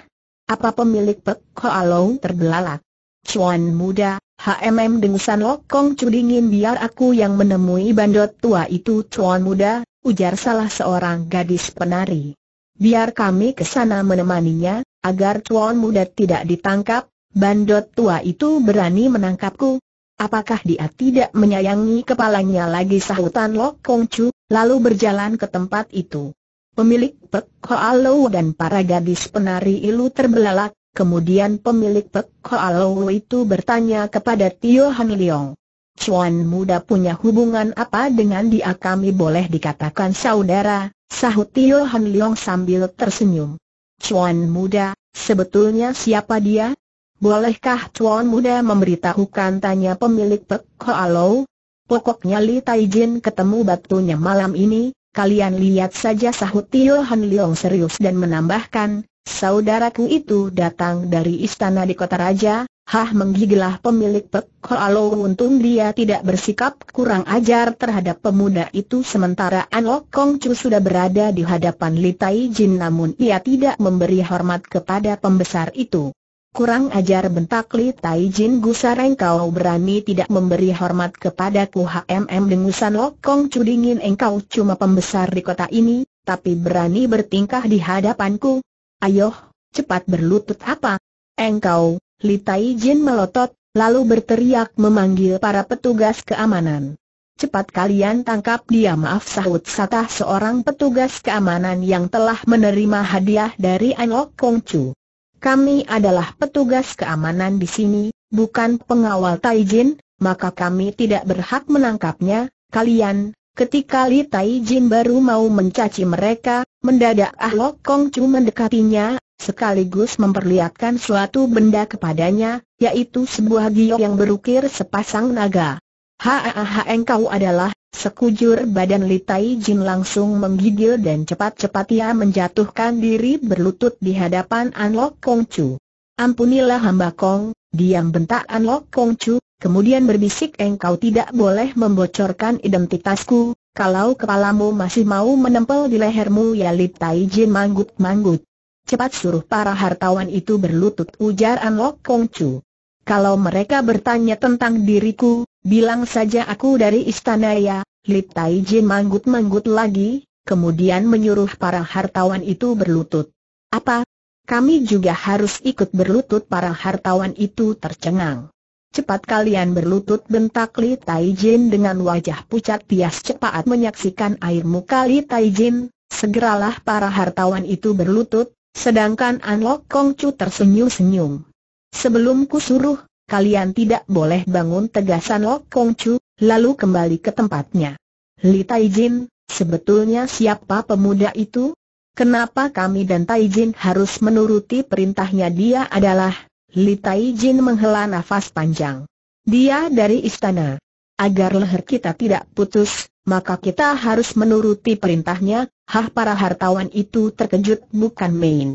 Apa pemilik Pek Koalau terbelalak? Cuan muda, HMM Dengsan Lokong cu dingin biar aku yang menemui bandot tua itu cuan muda, ujar salah seorang gadis penari. Biar kami ke sana menemaninya, agar cuan muda tidak ditangkap, bandot tua itu berani menangkapku. Apakah dia tidak menyayangi kepalanya lagi sahutan Lokong cu lalu berjalan ke tempat itu. Pemilik Pek Hoalo dan para gadis penari ilu terbelalak, Kemudian pemilik Pek Koalau itu bertanya kepada Tio Han Leong. Chuan muda punya hubungan apa dengan dia kami boleh dikatakan saudara, sahut Tio Han Leong sambil tersenyum. Chuan muda, sebetulnya siapa dia? Bolehkah Chuan muda memberitahukan tanya pemilik Pek Koalau? Pokoknya Li Taijin ketemu batunya malam ini, kalian lihat saja sahut Tio Han Leong serius dan menambahkan, Saudaraku itu datang dari istana di kota raja, Hah menggigilah pemilik Pek kalau untung dia tidak bersikap kurang ajar terhadap pemuda itu sementara Anok Kong Chu sudah berada di hadapan Li Tai Jin namun ia tidak memberi hormat kepada pembesar itu. Kurang ajar bentak Li Tai Jin gusareng kau berani tidak memberi hormat kepadaku HMM dengusan Lok Kong Chu dingin engkau cuma pembesar di kota ini, tapi berani bertingkah di hadapanku, Ayoh, cepat berlutut apa? Engkau, Li Tai Jin melotot, lalu berteriak memanggil para petugas keamanan. Cepat kalian tangkap dia maaf sahut satah seorang petugas keamanan yang telah menerima hadiah dari Anok Kongcu. Kami adalah petugas keamanan di sini, bukan pengawal Taijin, maka kami tidak berhak menangkapnya, kalian, Ketika Li Tai Jin baru mau mencaci mereka, mendadak Ah Lok Kong Chu mendekatinya, sekaligus memperlihatkan suatu benda kepadanya, yaitu sebuah giok yang berukir sepasang naga. Hahaha engkau adalah, sekujur badan Li Tai Jin langsung menggigil dan cepat-cepat ia menjatuhkan diri berlutut di hadapan An Lok Kong Chu. Ampunilah hamba Kong, diam bentak An Lok Kong Chu, kemudian berbisik engkau tidak boleh membocorkan identitasku, kalau kepalamu masih mau menempel di lehermu ya Lip Tai Jin manggut-manggut. Cepat suruh para hartawan itu berlutut ujar An Lok Kong Chu. Kalau mereka bertanya tentang diriku, bilang saja aku dari istana ya, Lip Tai Jin manggut-manggut lagi, kemudian menyuruh para hartawan itu berlutut. Apa? Kami juga harus ikut berlutut para hartawan itu tercengang. Cepat kalian berlutut bentak Li Taijin dengan wajah pucat pias cepat menyaksikan air muka Li Taijin, segeralah para hartawan itu berlutut, sedangkan An Lok Kong Chu tersenyum-senyum. Sebelum suruh, kalian tidak boleh bangun tegas Kong Chu, lalu kembali ke tempatnya. Li Taijin, sebetulnya siapa pemuda itu? Kenapa kami dan Taijin harus menuruti perintahnya dia adalah Li Tai Jin menghela nafas panjang. Dia dari istana. Agar leher kita tidak putus, maka kita harus menuruti perintahnya, hah para hartawan itu terkejut bukan main.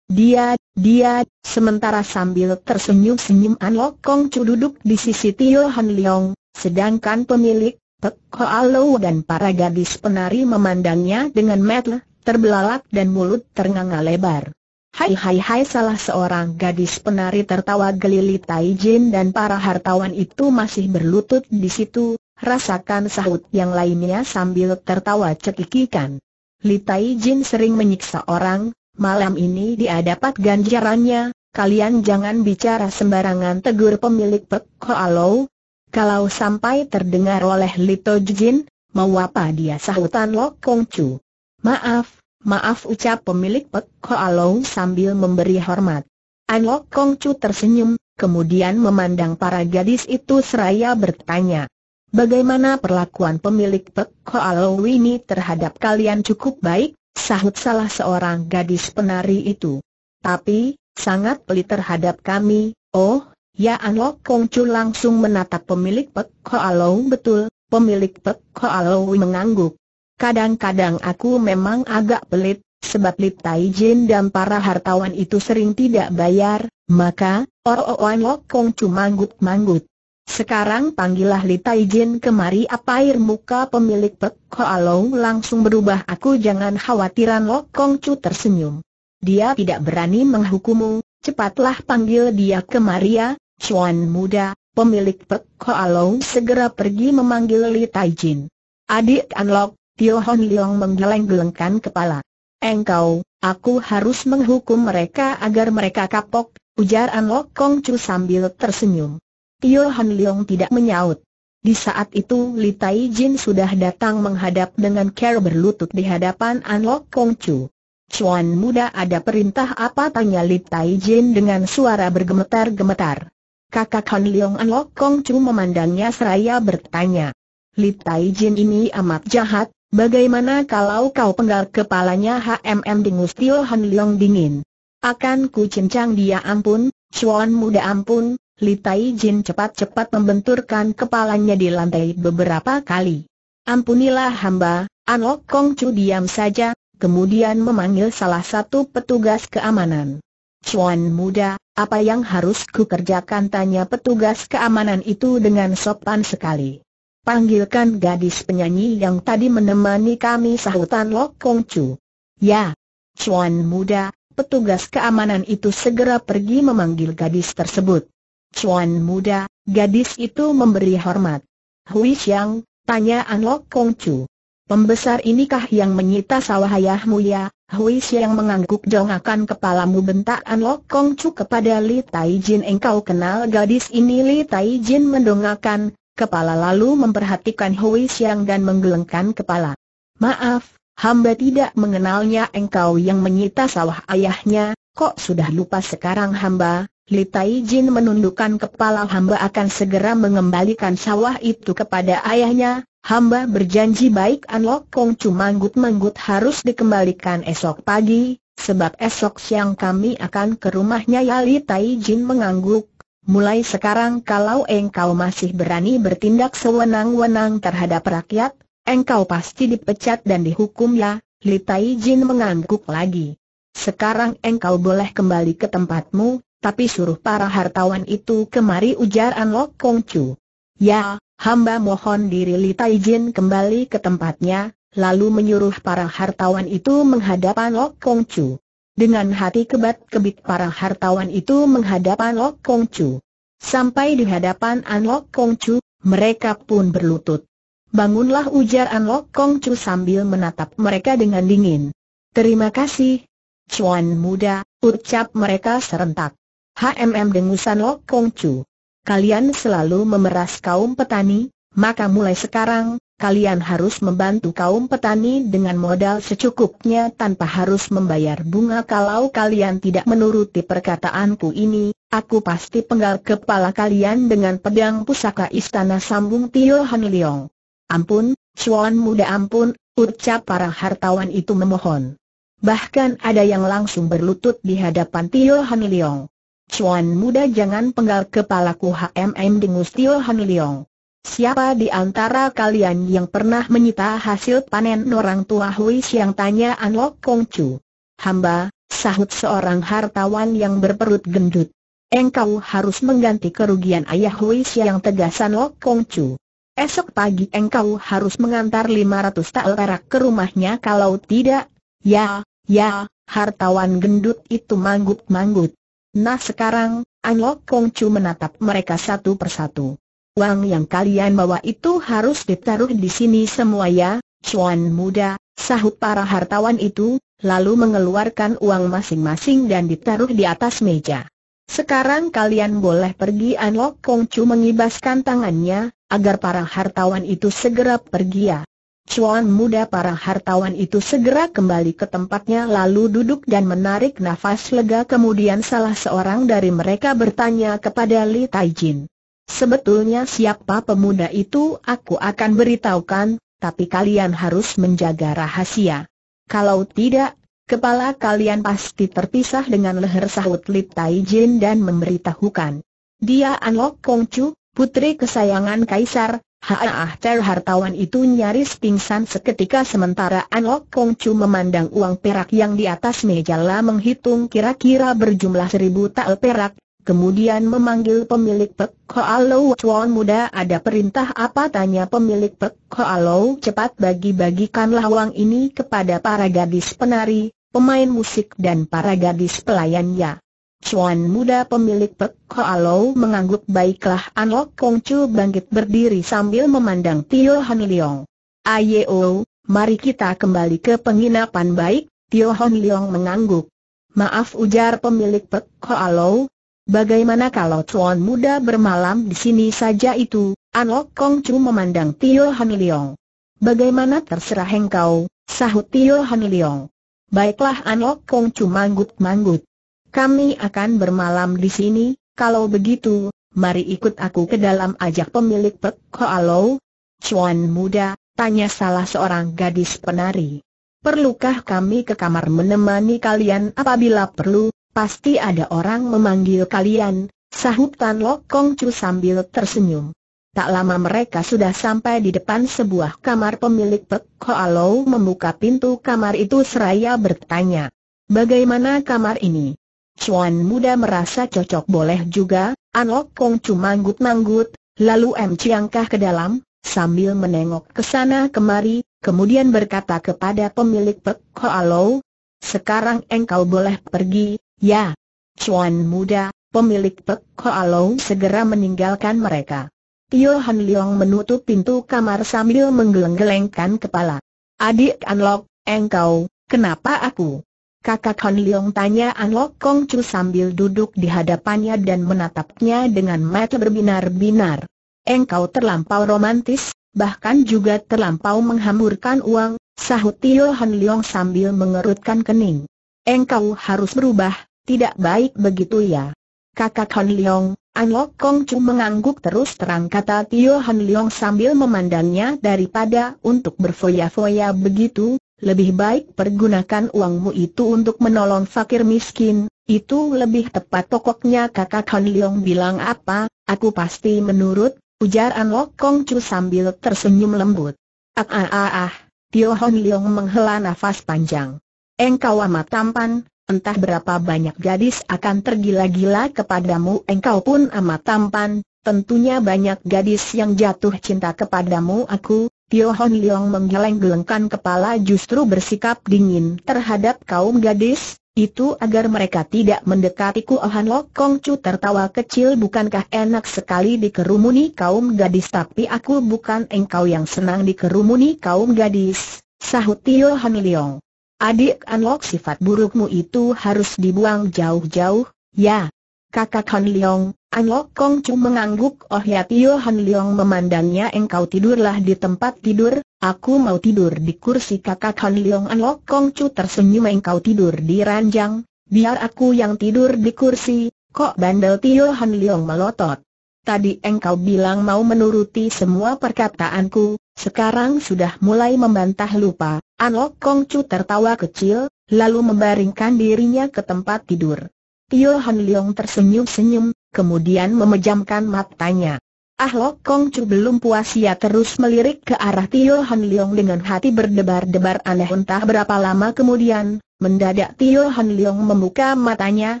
Dia, dia, sementara sambil tersenyum-senyum An Lok Kong Chu duduk di sisi Tio Han Leong, sedangkan pemilik, Pek Hoa Lou dan para gadis penari memandangnya dengan mata terbelalak dan mulut ternganga lebar. Hai hai hai salah seorang gadis penari tertawa gelili Tai Jin dan para hartawan itu masih berlutut di situ, rasakan sahut yang lainnya sambil tertawa cekikikan. Li Tai Jin sering menyiksa orang, malam ini dia dapat ganjarannya, kalian jangan bicara sembarangan tegur pemilik Pek Hoalau. Kalau sampai terdengar oleh Li To Jin, mau apa dia sahutan Lok Kong Chu. Maaf, Maaf ucap pemilik Pek Koalong sambil memberi hormat. Anlok Kong Chu tersenyum, kemudian memandang para gadis itu seraya bertanya. Bagaimana perlakuan pemilik Pek Koalong ini terhadap kalian cukup baik, sahut salah seorang gadis penari itu. Tapi, sangat pelit terhadap kami, oh, ya Anlok Kong Chu langsung menatap pemilik Pek Koalong betul, pemilik Pek Koalong mengangguk. Kadang-kadang aku memang agak pelit, sebab Lip Tai Jin dan para hartawan itu sering tidak bayar, maka, Oon kong cuma manggut-manggut. Sekarang panggillah Li Tai Jin kemari apa air muka pemilik Pek Koalong langsung berubah aku jangan khawatiran kong Chu tersenyum. Dia tidak berani menghukummu, cepatlah panggil dia kemari ya, Chuan muda, pemilik Pek Koalong segera pergi memanggil Li Tai Jin. Adik Anlok, Tio Hon Leong menggeleng-gelengkan kepala. Engkau, aku harus menghukum mereka agar mereka kapok, ujar An Lok Kong Chu sambil tersenyum. Tio Hon Leong tidak menyaut. Di saat itu Li Tai Jin sudah datang menghadap dengan care berlutut di hadapan An Lok Kong Chu. Cuan muda ada perintah apa tanya Li Tai Jin dengan suara bergemetar-gemetar. Kakak Han Leong An Lok Kong Chu memandangnya seraya bertanya. Li Tai Jin ini amat jahat, Bagaimana kalau kau penggal kepalanya HMM Dengus Tio Han Leong dingin? Akan ku cincang dia ampun, Chuan muda ampun, Li Tai Jin cepat-cepat membenturkan kepalanya di lantai beberapa kali. Ampunilah hamba, An Lok Kong Chu diam saja, kemudian memanggil salah satu petugas keamanan. Chuan muda, apa yang harus ku kerjakan tanya petugas keamanan itu dengan sopan sekali. Panggilkan gadis penyanyi yang tadi menemani kami sahutan Lok Kong Chu. Ya, Chuan muda, petugas keamanan itu segera pergi memanggil gadis tersebut. Chuan muda, gadis itu memberi hormat. Hui Xiang, tanya An Lok Kong Chu. Pembesar inikah yang menyita sawah ayahmu ya? Hui Xiang mengangguk jongakan kepalamu bentak An Lok Kong Chu kepada Li Tai Jin engkau kenal gadis ini Li Tai Jin mendongakkan, kepala lalu memperhatikan Hui Xiang dan menggelengkan kepala. Maaf, hamba tidak mengenalnya engkau yang menyita sawah ayahnya, kok sudah lupa sekarang hamba? Li Tai Jin menundukkan kepala hamba akan segera mengembalikan sawah itu kepada ayahnya, hamba berjanji baik An Lok Kong cuma manggut-manggut harus dikembalikan esok pagi, sebab esok siang kami akan ke rumahnya ya Li Tai Jin mengangguk, Mulai sekarang kalau engkau masih berani bertindak sewenang-wenang terhadap rakyat, engkau pasti dipecat dan dihukum ya, Li Tai Jin mengangguk lagi. Sekarang engkau boleh kembali ke tempatmu, tapi suruh para hartawan itu kemari ujar Lok Kong Chu. Ya, hamba mohon diri Li Tai Jin kembali ke tempatnya, lalu menyuruh para hartawan itu menghadap Lok Kong Chu. Dengan hati kebat-kebit para hartawan itu menghadap Lok Kong Chu. Sampai di hadapan An Lok Kong Chu, mereka pun berlutut. Bangunlah ujar An Lok Kong Chu sambil menatap mereka dengan dingin. Terima kasih, Chuan muda, ucap mereka serentak. HMM dengusan Lok Kong Chu. Kalian selalu memeras kaum petani, maka mulai sekarang, kalian harus membantu kaum petani dengan modal secukupnya tanpa harus membayar bunga kalau kalian tidak menuruti perkataanku ini, aku pasti penggal kepala kalian dengan pedang pusaka istana sambung Tio Han Leong. Ampun, Chuan muda ampun, ucap para hartawan itu memohon. Bahkan ada yang langsung berlutut di hadapan Tio Han Leong. Chuan muda jangan penggal kepalaku HMM dengus Tio Han Leong. Siapa di antara kalian yang pernah menyita hasil panen orang tua Hui Siang tanya Lok Kong Chu. Hamba, sahut seorang hartawan yang berperut gendut. Engkau harus mengganti kerugian ayah Hui Siang tegas Lok Kong Chu. Esok pagi engkau harus mengantar 500 tael perak ke rumahnya kalau tidak, ya, ya, hartawan gendut itu manggut-manggut. Nah sekarang, Lok Kong Chu menatap mereka satu persatu. Uang yang kalian bawa itu harus ditaruh di sini semua ya, Chuan muda, sahut para hartawan itu, lalu mengeluarkan uang masing-masing dan ditaruh di atas meja. Sekarang kalian boleh pergi An Lok Kong Chu mengibaskan tangannya, agar para hartawan itu segera pergi ya. Cuan muda para hartawan itu segera kembali ke tempatnya lalu duduk dan menarik nafas lega kemudian salah seorang dari mereka bertanya kepada Li Taijin. Sebetulnya siapa pemuda itu aku akan beritahukan, tapi kalian harus menjaga rahasia. Kalau tidak, kepala kalian pasti terpisah dengan leher sahut Lip Tai Jin dan memberitahukan. Dia Anlok Chu, putri kesayangan Kaisar, Haah terhartawan itu nyaris pingsan seketika sementara Kong Chu memandang uang perak yang di atas meja lah menghitung kira-kira berjumlah seribu tal perak, Kemudian memanggil pemilik Pek Koalo Chuan muda ada perintah apa tanya pemilik Pek Koalo cepat bagi-bagikanlah uang ini kepada para gadis penari, pemain musik dan para gadis pelayannya. Chuan muda pemilik Pek Koalo mengangguk baiklah Kong Chu bangkit berdiri sambil memandang Tio Han Leong. Ayo, mari kita kembali ke penginapan baik, Tio Han Leong mengangguk. Maaf ujar pemilik Pek Koalo, Bagaimana kalau tuan muda bermalam di sini saja itu? An Lok Kong Chu memandang Tio Haniliong. Bagaimana terserah engkau, sahut Tio Haniliong. Baiklah An Lok Kong Chu manggut-manggut. Kami akan bermalam di sini, kalau begitu, mari ikut aku ke dalam ajak pemilik Pek alo? Cuan muda, tanya salah seorang gadis penari. Perlukah kami ke kamar menemani kalian apabila perlu? Pasti ada orang memanggil kalian, sahut Tan Lok Kong Chu sambil tersenyum. Tak lama mereka sudah sampai di depan sebuah kamar pemilik Pek Lou membuka pintu kamar itu seraya bertanya. Bagaimana kamar ini? Chuan muda merasa cocok boleh juga, Lok Kong Chu manggut-manggut, lalu M Chiangkah ke dalam, sambil menengok ke sana kemari, kemudian berkata kepada pemilik Pek Lou, sekarang engkau boleh pergi, Ya, Chuan muda, pemilik Pek Koalau segera meninggalkan mereka. Tio Han Leong menutup pintu kamar sambil menggeleng-gelengkan kepala. Adik An Lok, engkau, kenapa aku? Kakak Han Leong tanya Lok Kong Chu sambil duduk di hadapannya dan menatapnya dengan mata berbinar-binar. Engkau terlampau romantis, bahkan juga terlampau menghamburkan uang, sahut Tio Han Leong sambil mengerutkan kening. Engkau harus berubah, tidak baik begitu ya. Kakak Han Leong, Lok Kong Chu mengangguk terus terang kata Tio Han Leong sambil memandangnya daripada untuk berfoya-foya begitu, lebih baik pergunakan uangmu itu untuk menolong fakir miskin, itu lebih tepat pokoknya kakak Han Leong bilang apa, aku pasti menurut, ujar An Lok Kong Chu sambil tersenyum lembut. Ah ah ah ah, Tio Han Leong menghela nafas panjang. Engkau amat tampan, entah berapa banyak gadis akan tergila-gila kepadamu engkau pun amat tampan, tentunya banyak gadis yang jatuh cinta kepadamu aku, Tio Hon Leong menggeleng-gelengkan kepala justru bersikap dingin terhadap kaum gadis, itu agar mereka tidak mendekatiku Ohan Lok Kong Chu tertawa kecil bukankah enak sekali dikerumuni kaum gadis tapi aku bukan engkau yang senang dikerumuni kaum gadis, sahut Tio Han Leong. Adik Anlok sifat burukmu itu harus dibuang jauh-jauh, ya. Kakak Han Leong, Anlok Kong Chu mengangguk Oh ya Tio Han Leong memandangnya engkau tidurlah di tempat tidur, aku mau tidur di kursi kakak Han Leong Anlok Kong Chu tersenyum engkau tidur di ranjang, biar aku yang tidur di kursi, kok bandel Tio Han Leong melotot. Tadi engkau bilang mau menuruti semua perkataanku, sekarang sudah mulai membantah lupa, Anlok Kong Chu tertawa kecil, lalu membaringkan dirinya ke tempat tidur. Tio Han Leong tersenyum-senyum, kemudian memejamkan matanya. Ah Lok Kong Chu belum puas ia terus melirik ke arah Tio Han Leong dengan hati berdebar-debar aneh entah berapa lama kemudian, mendadak Tio Han Leong membuka matanya,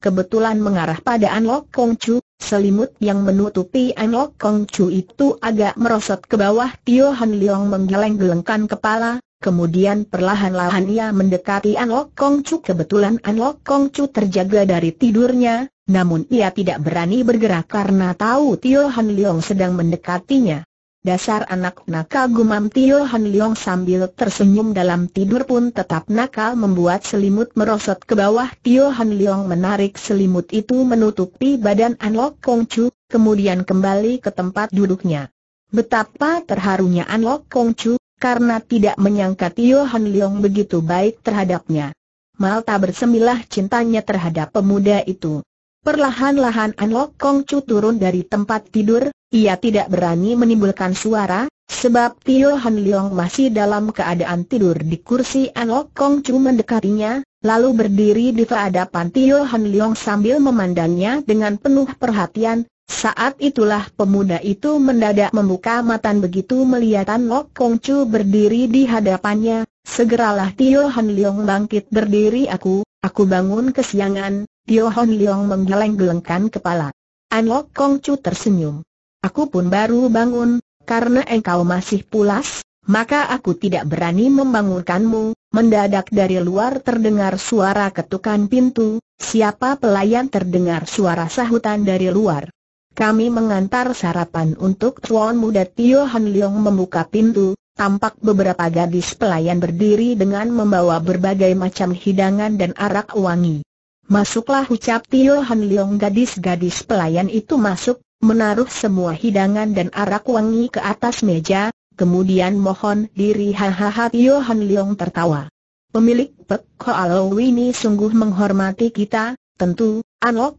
kebetulan mengarah pada An Lok Kong Chu, selimut yang menutupi An Lok Kong Chu itu agak merosot ke bawah Tio Han Leong menggeleng-gelengkan kepala, kemudian perlahan-lahan ia mendekati An Lok Kong Chu kebetulan An Lok Kong Chu terjaga dari tidurnya, namun ia tidak berani bergerak karena tahu Tio Han Leong sedang mendekatinya. Dasar anak nakal gumam Tio Han Leong sambil tersenyum dalam tidur pun tetap nakal membuat selimut merosot ke bawah Tio Han Leong menarik selimut itu menutupi badan Anlok Kong Chu, kemudian kembali ke tempat duduknya. Betapa terharunya Anlok Kong Chu, karena tidak menyangka Tio Han Leong begitu baik terhadapnya. Malta bersemilah cintanya terhadap pemuda itu. Perlahan-lahan Anlok Kong Chu turun dari tempat tidur, ia tidak berani menimbulkan suara, sebab Tio Han Leong masih dalam keadaan tidur di kursi Anok Kong Chu mendekatinya, lalu berdiri di hadapan Tio Han Leong sambil memandangnya dengan penuh perhatian. Saat itulah pemuda itu mendadak membuka mata begitu melihat Anok Kong Chu berdiri di hadapannya. Segeralah Tio Han Leong bangkit berdiri aku, aku bangun kesiangan, Tio Han Leong menggeleng-gelengkan kepala. Anok Kong Chu tersenyum. Aku pun baru bangun, karena engkau masih pulas, maka aku tidak berani membangunkanmu. Mendadak dari luar terdengar suara ketukan pintu, siapa pelayan terdengar suara sahutan dari luar. Kami mengantar sarapan untuk tuan muda Tio Han Leong membuka pintu, tampak beberapa gadis pelayan berdiri dengan membawa berbagai macam hidangan dan arak wangi. Masuklah ucap Tio Han Leong gadis-gadis pelayan itu masuk, menaruh semua hidangan dan arak wangi ke atas meja, kemudian mohon diri hahaha Yohan Leong tertawa. Pemilik Pek Koalo ini sungguh menghormati kita, tentu,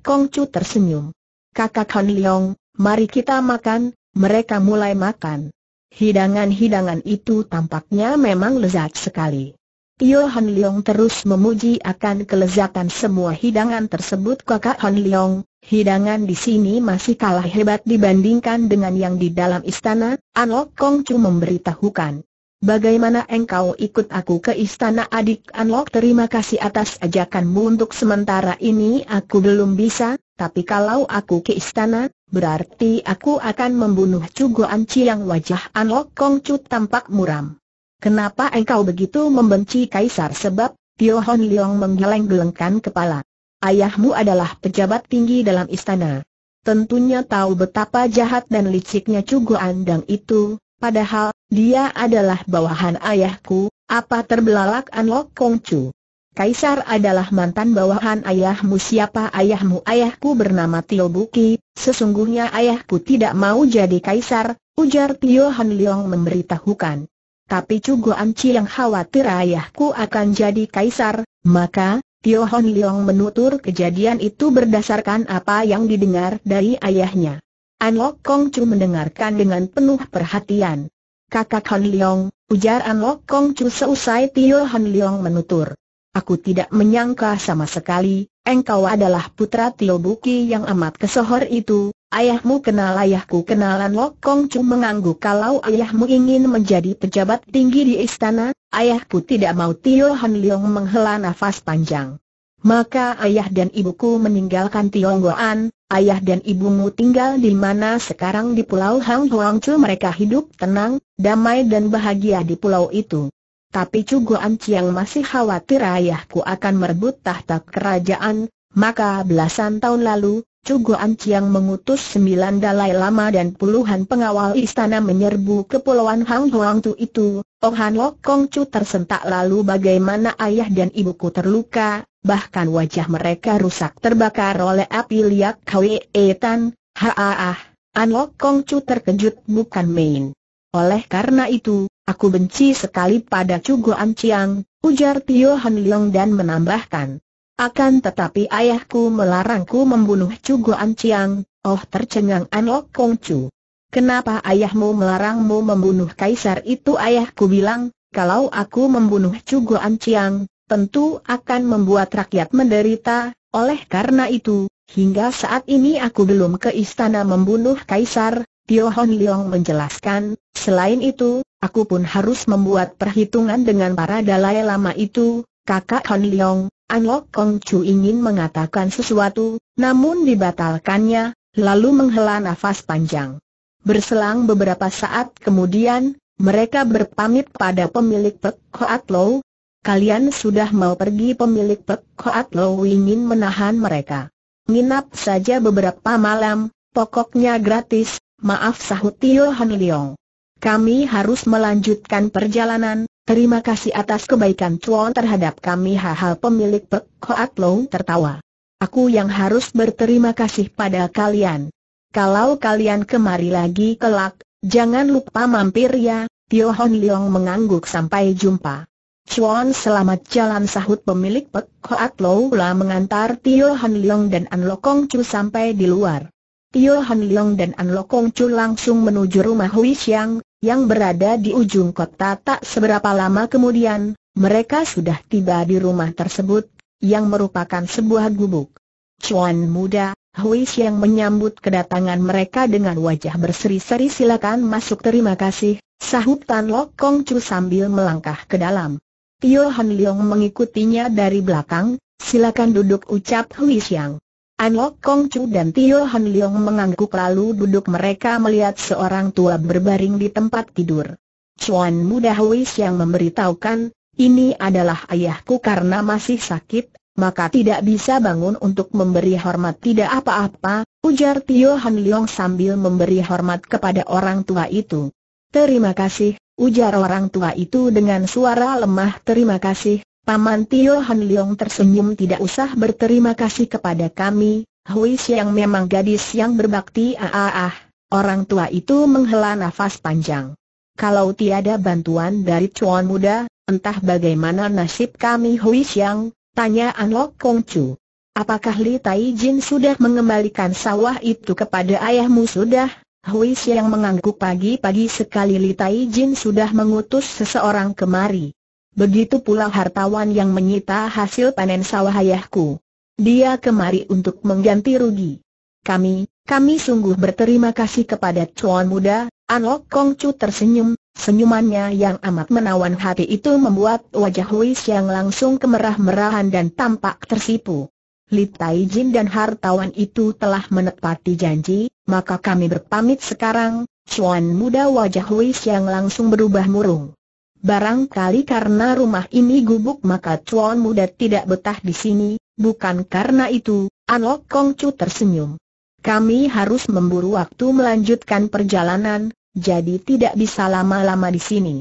Kong Chu tersenyum. Kakak Han Leong, mari kita makan, mereka mulai makan. Hidangan-hidangan itu tampaknya memang lezat sekali. Yohan Leong terus memuji akan kelezatan semua hidangan tersebut kakak Han Leong, hidangan di sini masih kalah hebat dibandingkan dengan yang di dalam istana, An Lok Kong Chu memberitahukan. Bagaimana engkau ikut aku ke istana adik An Lok terima kasih atas ajakanmu untuk sementara ini aku belum bisa, tapi kalau aku ke istana, berarti aku akan membunuh Chu Goan yang wajah An Lok Kong Chu tampak muram. Kenapa engkau begitu membenci kaisar sebab, Tio Hon Leong menggeleng-gelengkan kepala. Ayahmu adalah pejabat tinggi dalam istana. Tentunya tahu betapa jahat dan liciknya Cugo Andang itu, padahal, dia adalah bawahan ayahku, apa terbelalak Anlok Kongcu. Kaisar adalah mantan bawahan ayahmu siapa ayahmu ayahku bernama Tio Buki, sesungguhnya ayahku tidak mau jadi kaisar, ujar Tio Han Leong memberitahukan. Tapi Cugo anci yang khawatir ayahku akan jadi kaisar, maka, Tio Hon Leong menutur kejadian itu berdasarkan apa yang didengar dari ayahnya. An Lok Kong Chu mendengarkan dengan penuh perhatian. Kakak Hon Leong, ujar An Lok Kong Chu seusai Tio Hon Leong menutur. Aku tidak menyangka sama sekali, engkau adalah putra Tio Buki yang amat kesohor itu, Ayahmu kenal ayahku kenalan Lok Kong Chu mengangguk kalau ayahmu ingin menjadi pejabat tinggi di istana, ayahku tidak mau Tio Han Leong menghela nafas panjang. Maka ayah dan ibuku meninggalkan Tionggoan, ayah dan ibumu tinggal di mana sekarang di pulau Hang Huang Chu mereka hidup tenang, damai dan bahagia di pulau itu. Tapi Chu Goan Chiang masih khawatir ayahku akan merebut tahta kerajaan, maka belasan tahun lalu, Cuguan Chiang mengutus sembilan dalai lama dan puluhan pengawal istana menyerbu kepulauan Hang Huang itu, Oh Han Lok Kong Chu tersentak lalu bagaimana ayah dan ibuku terluka, bahkan wajah mereka rusak terbakar oleh api liak Kwe Tan, haaah, An Lok Kong Chu terkejut bukan main. Oleh karena itu, aku benci sekali pada Cuguan Chiang, ujar Tio Han Leong dan menambahkan. Akan tetapi ayahku melarangku membunuh Cugo Anciang, oh tercengang Anlok Kongcu. Kenapa ayahmu melarangmu membunuh kaisar itu ayahku bilang, kalau aku membunuh Cugo Anciang, tentu akan membuat rakyat menderita, oleh karena itu, hingga saat ini aku belum ke istana membunuh kaisar, Tio Hon Leong menjelaskan, selain itu, aku pun harus membuat perhitungan dengan para dalai lama itu, kakak Hon Leong, An Lok Kong Chu ingin mengatakan sesuatu, namun dibatalkannya, lalu menghela nafas panjang. Berselang beberapa saat kemudian, mereka berpamit pada pemilik Pek Hoat Low. Kalian sudah mau pergi pemilik Pek Hoat Low ingin menahan mereka. Nginap saja beberapa malam, pokoknya gratis, maaf sahut Tio Han Leong. Kami harus melanjutkan perjalanan, Terima kasih atas kebaikan Tuan terhadap kami hal-hal pemilik Pek Hoat Long tertawa. Aku yang harus berterima kasih pada kalian. Kalau kalian kemari lagi kelak, jangan lupa mampir ya, Tio Hon Leong mengangguk sampai jumpa. Chuan selamat jalan sahut pemilik Pek Hoat Long mengantar Tio Hon Leong dan An Lokong Chu sampai di luar. Tio Han Leong dan An Lokong Chu langsung menuju rumah Hui Xiang, yang berada di ujung kota tak seberapa lama kemudian, mereka sudah tiba di rumah tersebut, yang merupakan sebuah gubuk. Cuan muda, Hui yang menyambut kedatangan mereka dengan wajah berseri-seri silakan masuk terima kasih, sahut Tan Lok Kong Chu sambil melangkah ke dalam. Tio Han Leong mengikutinya dari belakang, silakan duduk ucap Hui yang. An Lok Kong Chu dan Tio Han Leong mengangguk lalu duduk mereka melihat seorang tua berbaring di tempat tidur. Chuan Muda Huis yang memberitahukan, ini adalah ayahku karena masih sakit, maka tidak bisa bangun untuk memberi hormat tidak apa-apa, ujar Tio Han Leong sambil memberi hormat kepada orang tua itu. Terima kasih, ujar orang tua itu dengan suara lemah terima kasih, Paman Tio Han Leong tersenyum tidak usah berterima kasih kepada kami, Hui Xiang memang gadis yang berbakti ah ah ah, orang tua itu menghela nafas panjang. Kalau tiada bantuan dari cuan Muda, entah bagaimana nasib kami Hui Xiang, tanya An Lok Kong Chu. Apakah Li Tai Jin sudah mengembalikan sawah itu kepada ayahmu sudah? Hui Xiang mengangguk pagi-pagi sekali Li Tai Jin sudah mengutus seseorang kemari. Begitu pula hartawan yang menyita hasil panen sawah ayahku. Dia kemari untuk mengganti rugi. Kami, kami sungguh berterima kasih kepada Cuan Muda, Anlok Chu tersenyum, senyumannya yang amat menawan hati itu membuat wajah Hui yang langsung kemerah-merahan dan tampak tersipu. Li Taijin dan hartawan itu telah menepati janji, maka kami berpamit sekarang, Cuan Muda wajah Hui yang langsung berubah murung. Barangkali karena rumah ini gubuk maka cuan muda tidak betah di sini, bukan karena itu, An Lok Kong Chu tersenyum. Kami harus memburu waktu melanjutkan perjalanan, jadi tidak bisa lama-lama di sini.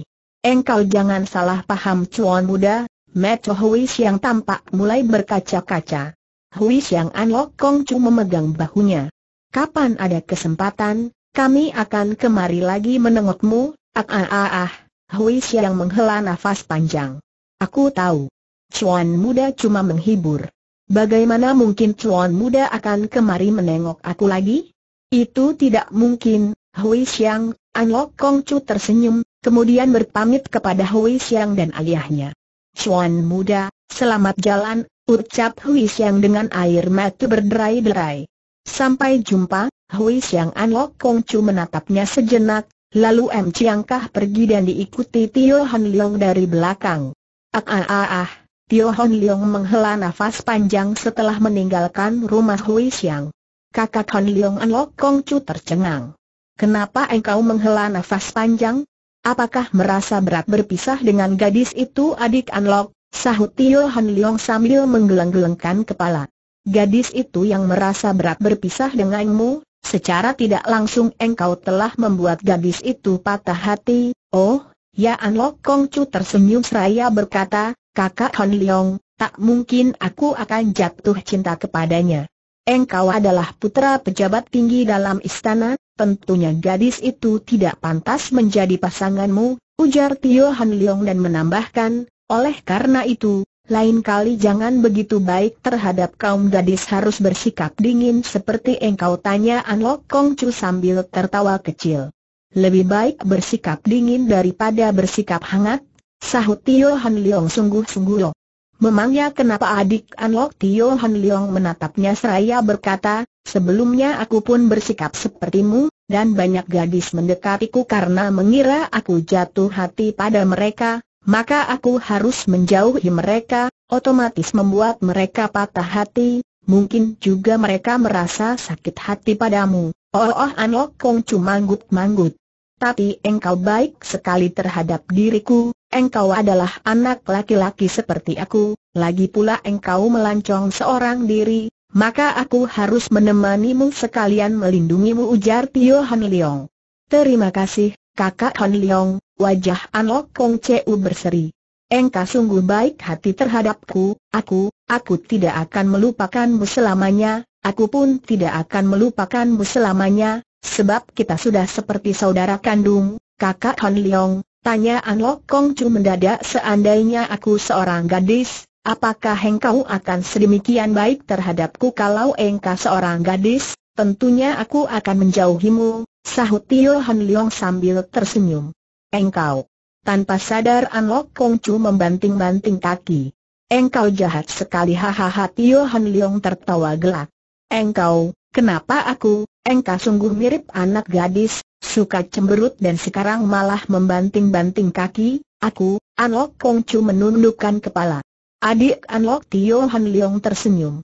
Engkau jangan salah paham cuan muda, Meto Hui yang tampak mulai berkaca-kaca. Hui yang An Lok Kong Chu memegang bahunya. Kapan ada kesempatan, kami akan kemari lagi menengokmu, ah ah ah ah, Hui Xiang menghela nafas panjang. Aku tahu. Chuan muda cuma menghibur. Bagaimana mungkin Chuan muda akan kemari menengok aku lagi? Itu tidak mungkin, Hui Xiang, An Lok Kong Chu tersenyum, kemudian berpamit kepada Hui Xiang dan ayahnya. Chuan muda, selamat jalan, ucap Hui Xiang dengan air mata berderai-derai. Sampai jumpa, Hui Xiang An Lok Kong Chu menatapnya sejenak, Lalu M. Kah pergi dan diikuti Tio Hon Leong dari belakang. Ah ah ah ah, Tio Hon Leong menghela nafas panjang setelah meninggalkan rumah Hui Xiang. Kakak Hon Leong An Lok Kong Chu tercengang. Kenapa engkau menghela nafas panjang? Apakah merasa berat berpisah dengan gadis itu adik An Lok? Sahut Tio Hon Leong sambil menggeleng-gelengkan kepala. Gadis itu yang merasa berat berpisah denganmu, Secara tidak langsung engkau telah membuat gadis itu patah hati, oh, ya Lok Kong Chu tersenyum seraya berkata, kakak Han Leong, tak mungkin aku akan jatuh cinta kepadanya. Engkau adalah putra pejabat tinggi dalam istana, tentunya gadis itu tidak pantas menjadi pasanganmu, ujar Tio Han Leong dan menambahkan, oleh karena itu, lain kali jangan begitu baik terhadap kaum gadis harus bersikap dingin seperti engkau tanya Anlok Kong Chu sambil tertawa kecil. Lebih baik bersikap dingin daripada bersikap hangat, sahut Tio Han Leong sungguh-sungguh loh. Memangnya kenapa adik Anlok Tio Han Leong menatapnya seraya berkata, sebelumnya aku pun bersikap sepertimu, dan banyak gadis mendekatiku karena mengira aku jatuh hati pada mereka, maka aku harus menjauhi mereka, otomatis membuat mereka patah hati, mungkin juga mereka merasa sakit hati padamu. Oh, oh Anok Kong cuma manggut-manggut. Tapi engkau baik sekali terhadap diriku, engkau adalah anak laki-laki seperti aku, lagi pula engkau melancong seorang diri, maka aku harus menemanimu sekalian melindungimu ujar Tio Han Leong. Terima kasih, kakak Han Leong, wajah An Lok Kong Cu berseri. Engkau sungguh baik hati terhadapku, aku, aku tidak akan melupakanmu selamanya, aku pun tidak akan melupakanmu selamanya, sebab kita sudah seperti saudara kandung, kakak Han Leong, tanya An Lok Kong Cu mendadak seandainya aku seorang gadis, apakah engkau akan sedemikian baik terhadapku kalau engkau seorang gadis, tentunya aku akan menjauhimu, Sahut Tio Han Leong sambil tersenyum. Engkau. Tanpa sadar An Lok Kong Chu membanting-banting kaki. Engkau jahat sekali hahaha Tio Han Leong tertawa gelak. Engkau, kenapa aku, engkau sungguh mirip anak gadis, suka cemberut dan sekarang malah membanting-banting kaki, aku, An Lok Kong Chu menundukkan kepala. Adik An Lok Tio Han Leong tersenyum.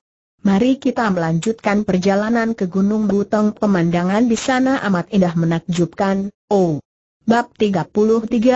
Mari kita melanjutkan perjalanan ke Gunung Butong. Pemandangan di sana amat indah menakjubkan. Oh. Bab 33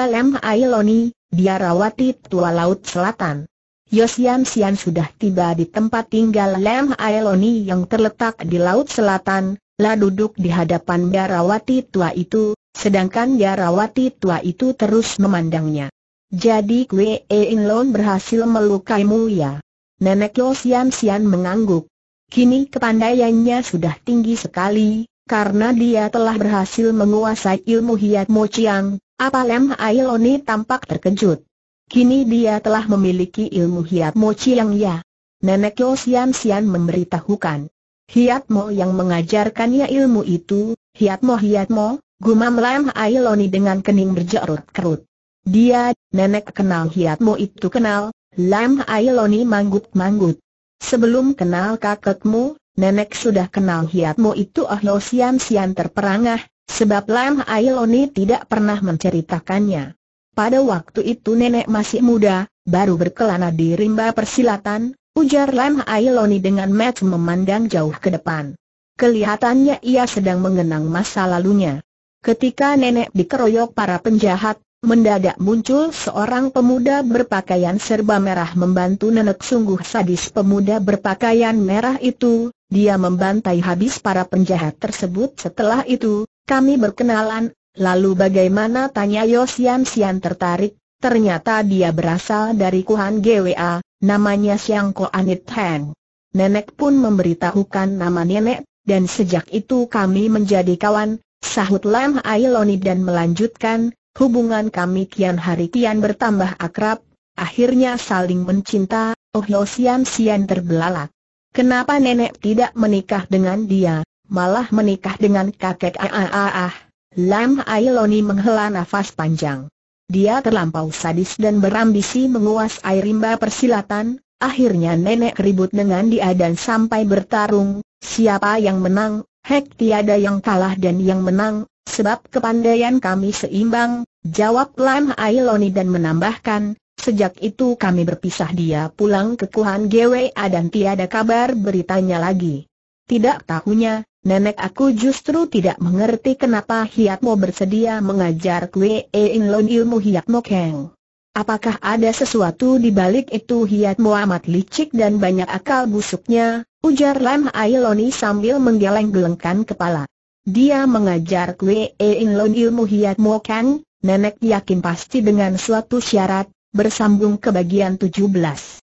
Lem Ailoni, Biarawati Tua Laut Selatan. Yosian Sian sudah tiba di tempat tinggal Lem Ailoni yang terletak di Laut Selatan, lah duduk di hadapan Biarawati Tua itu, sedangkan Biarawati Tua itu terus memandangnya. Jadi Kwe In Lon berhasil melukaimu ya? Nenek Lo Sian Sian mengangguk. Kini kepandaiannya sudah tinggi sekali, karena dia telah berhasil menguasai ilmu Hiat Mo Chiang, apa Lem Ailoni tampak terkejut. Kini dia telah memiliki ilmu Hiat Mo Chiang ya. Nenek Lo Sian Sian memberitahukan. Hiat Mo yang mengajarkannya ilmu itu, Hiat Mo Hiat Mo, gumam Lem Ailoni dengan kening berjerut kerut. Dia, nenek kenal Hiat Mo itu kenal, Lam Ailoni manggut-manggut. Sebelum kenal kakekmu, nenek sudah kenal hiatmu itu Oh Lo Sian Sian terperangah, sebab Lam Ailoni tidak pernah menceritakannya. Pada waktu itu nenek masih muda, baru berkelana di rimba persilatan, ujar Lam Ailoni dengan match memandang jauh ke depan. Kelihatannya ia sedang mengenang masa lalunya. Ketika nenek dikeroyok para penjahat, Mendadak muncul seorang pemuda berpakaian serba merah membantu nenek sungguh sadis pemuda berpakaian merah itu, dia membantai habis para penjahat tersebut setelah itu, kami berkenalan, lalu bagaimana tanya Yosian Sian tertarik, ternyata dia berasal dari Kuhan GWA, namanya Siang Ko Anit Heng. Nenek pun memberitahukan nama nenek, dan sejak itu kami menjadi kawan, sahut Lam Ailoni dan melanjutkan, Hubungan kami kian hari kian bertambah akrab, akhirnya saling mencinta, Oh Yo Sian Sian terbelalak. Kenapa nenek tidak menikah dengan dia, malah menikah dengan kakek ah Lam Ailoni menghela nafas panjang. Dia terlampau sadis dan berambisi menguasai rimba persilatan, akhirnya nenek ribut dengan dia dan sampai bertarung, siapa yang menang, hek tiada yang kalah dan yang menang, sebab kepandaian kami seimbang, jawab Lam Ailoni dan menambahkan, sejak itu kami berpisah dia pulang ke Kuhan GWA dan tiada kabar beritanya lagi. Tidak tahunya, nenek aku justru tidak mengerti kenapa Hiatmo bersedia mengajar Kwe Inlon ilmu Hiatmo Keng. Apakah ada sesuatu di balik itu Hiat amat licik dan banyak akal busuknya? Ujar Lam Ailoni sambil menggeleng-gelengkan kepala. Dia mengajar Kwe Lon ilmu hiat Mokan, nenek yakin pasti dengan suatu syarat, bersambung ke bagian tujuh belas.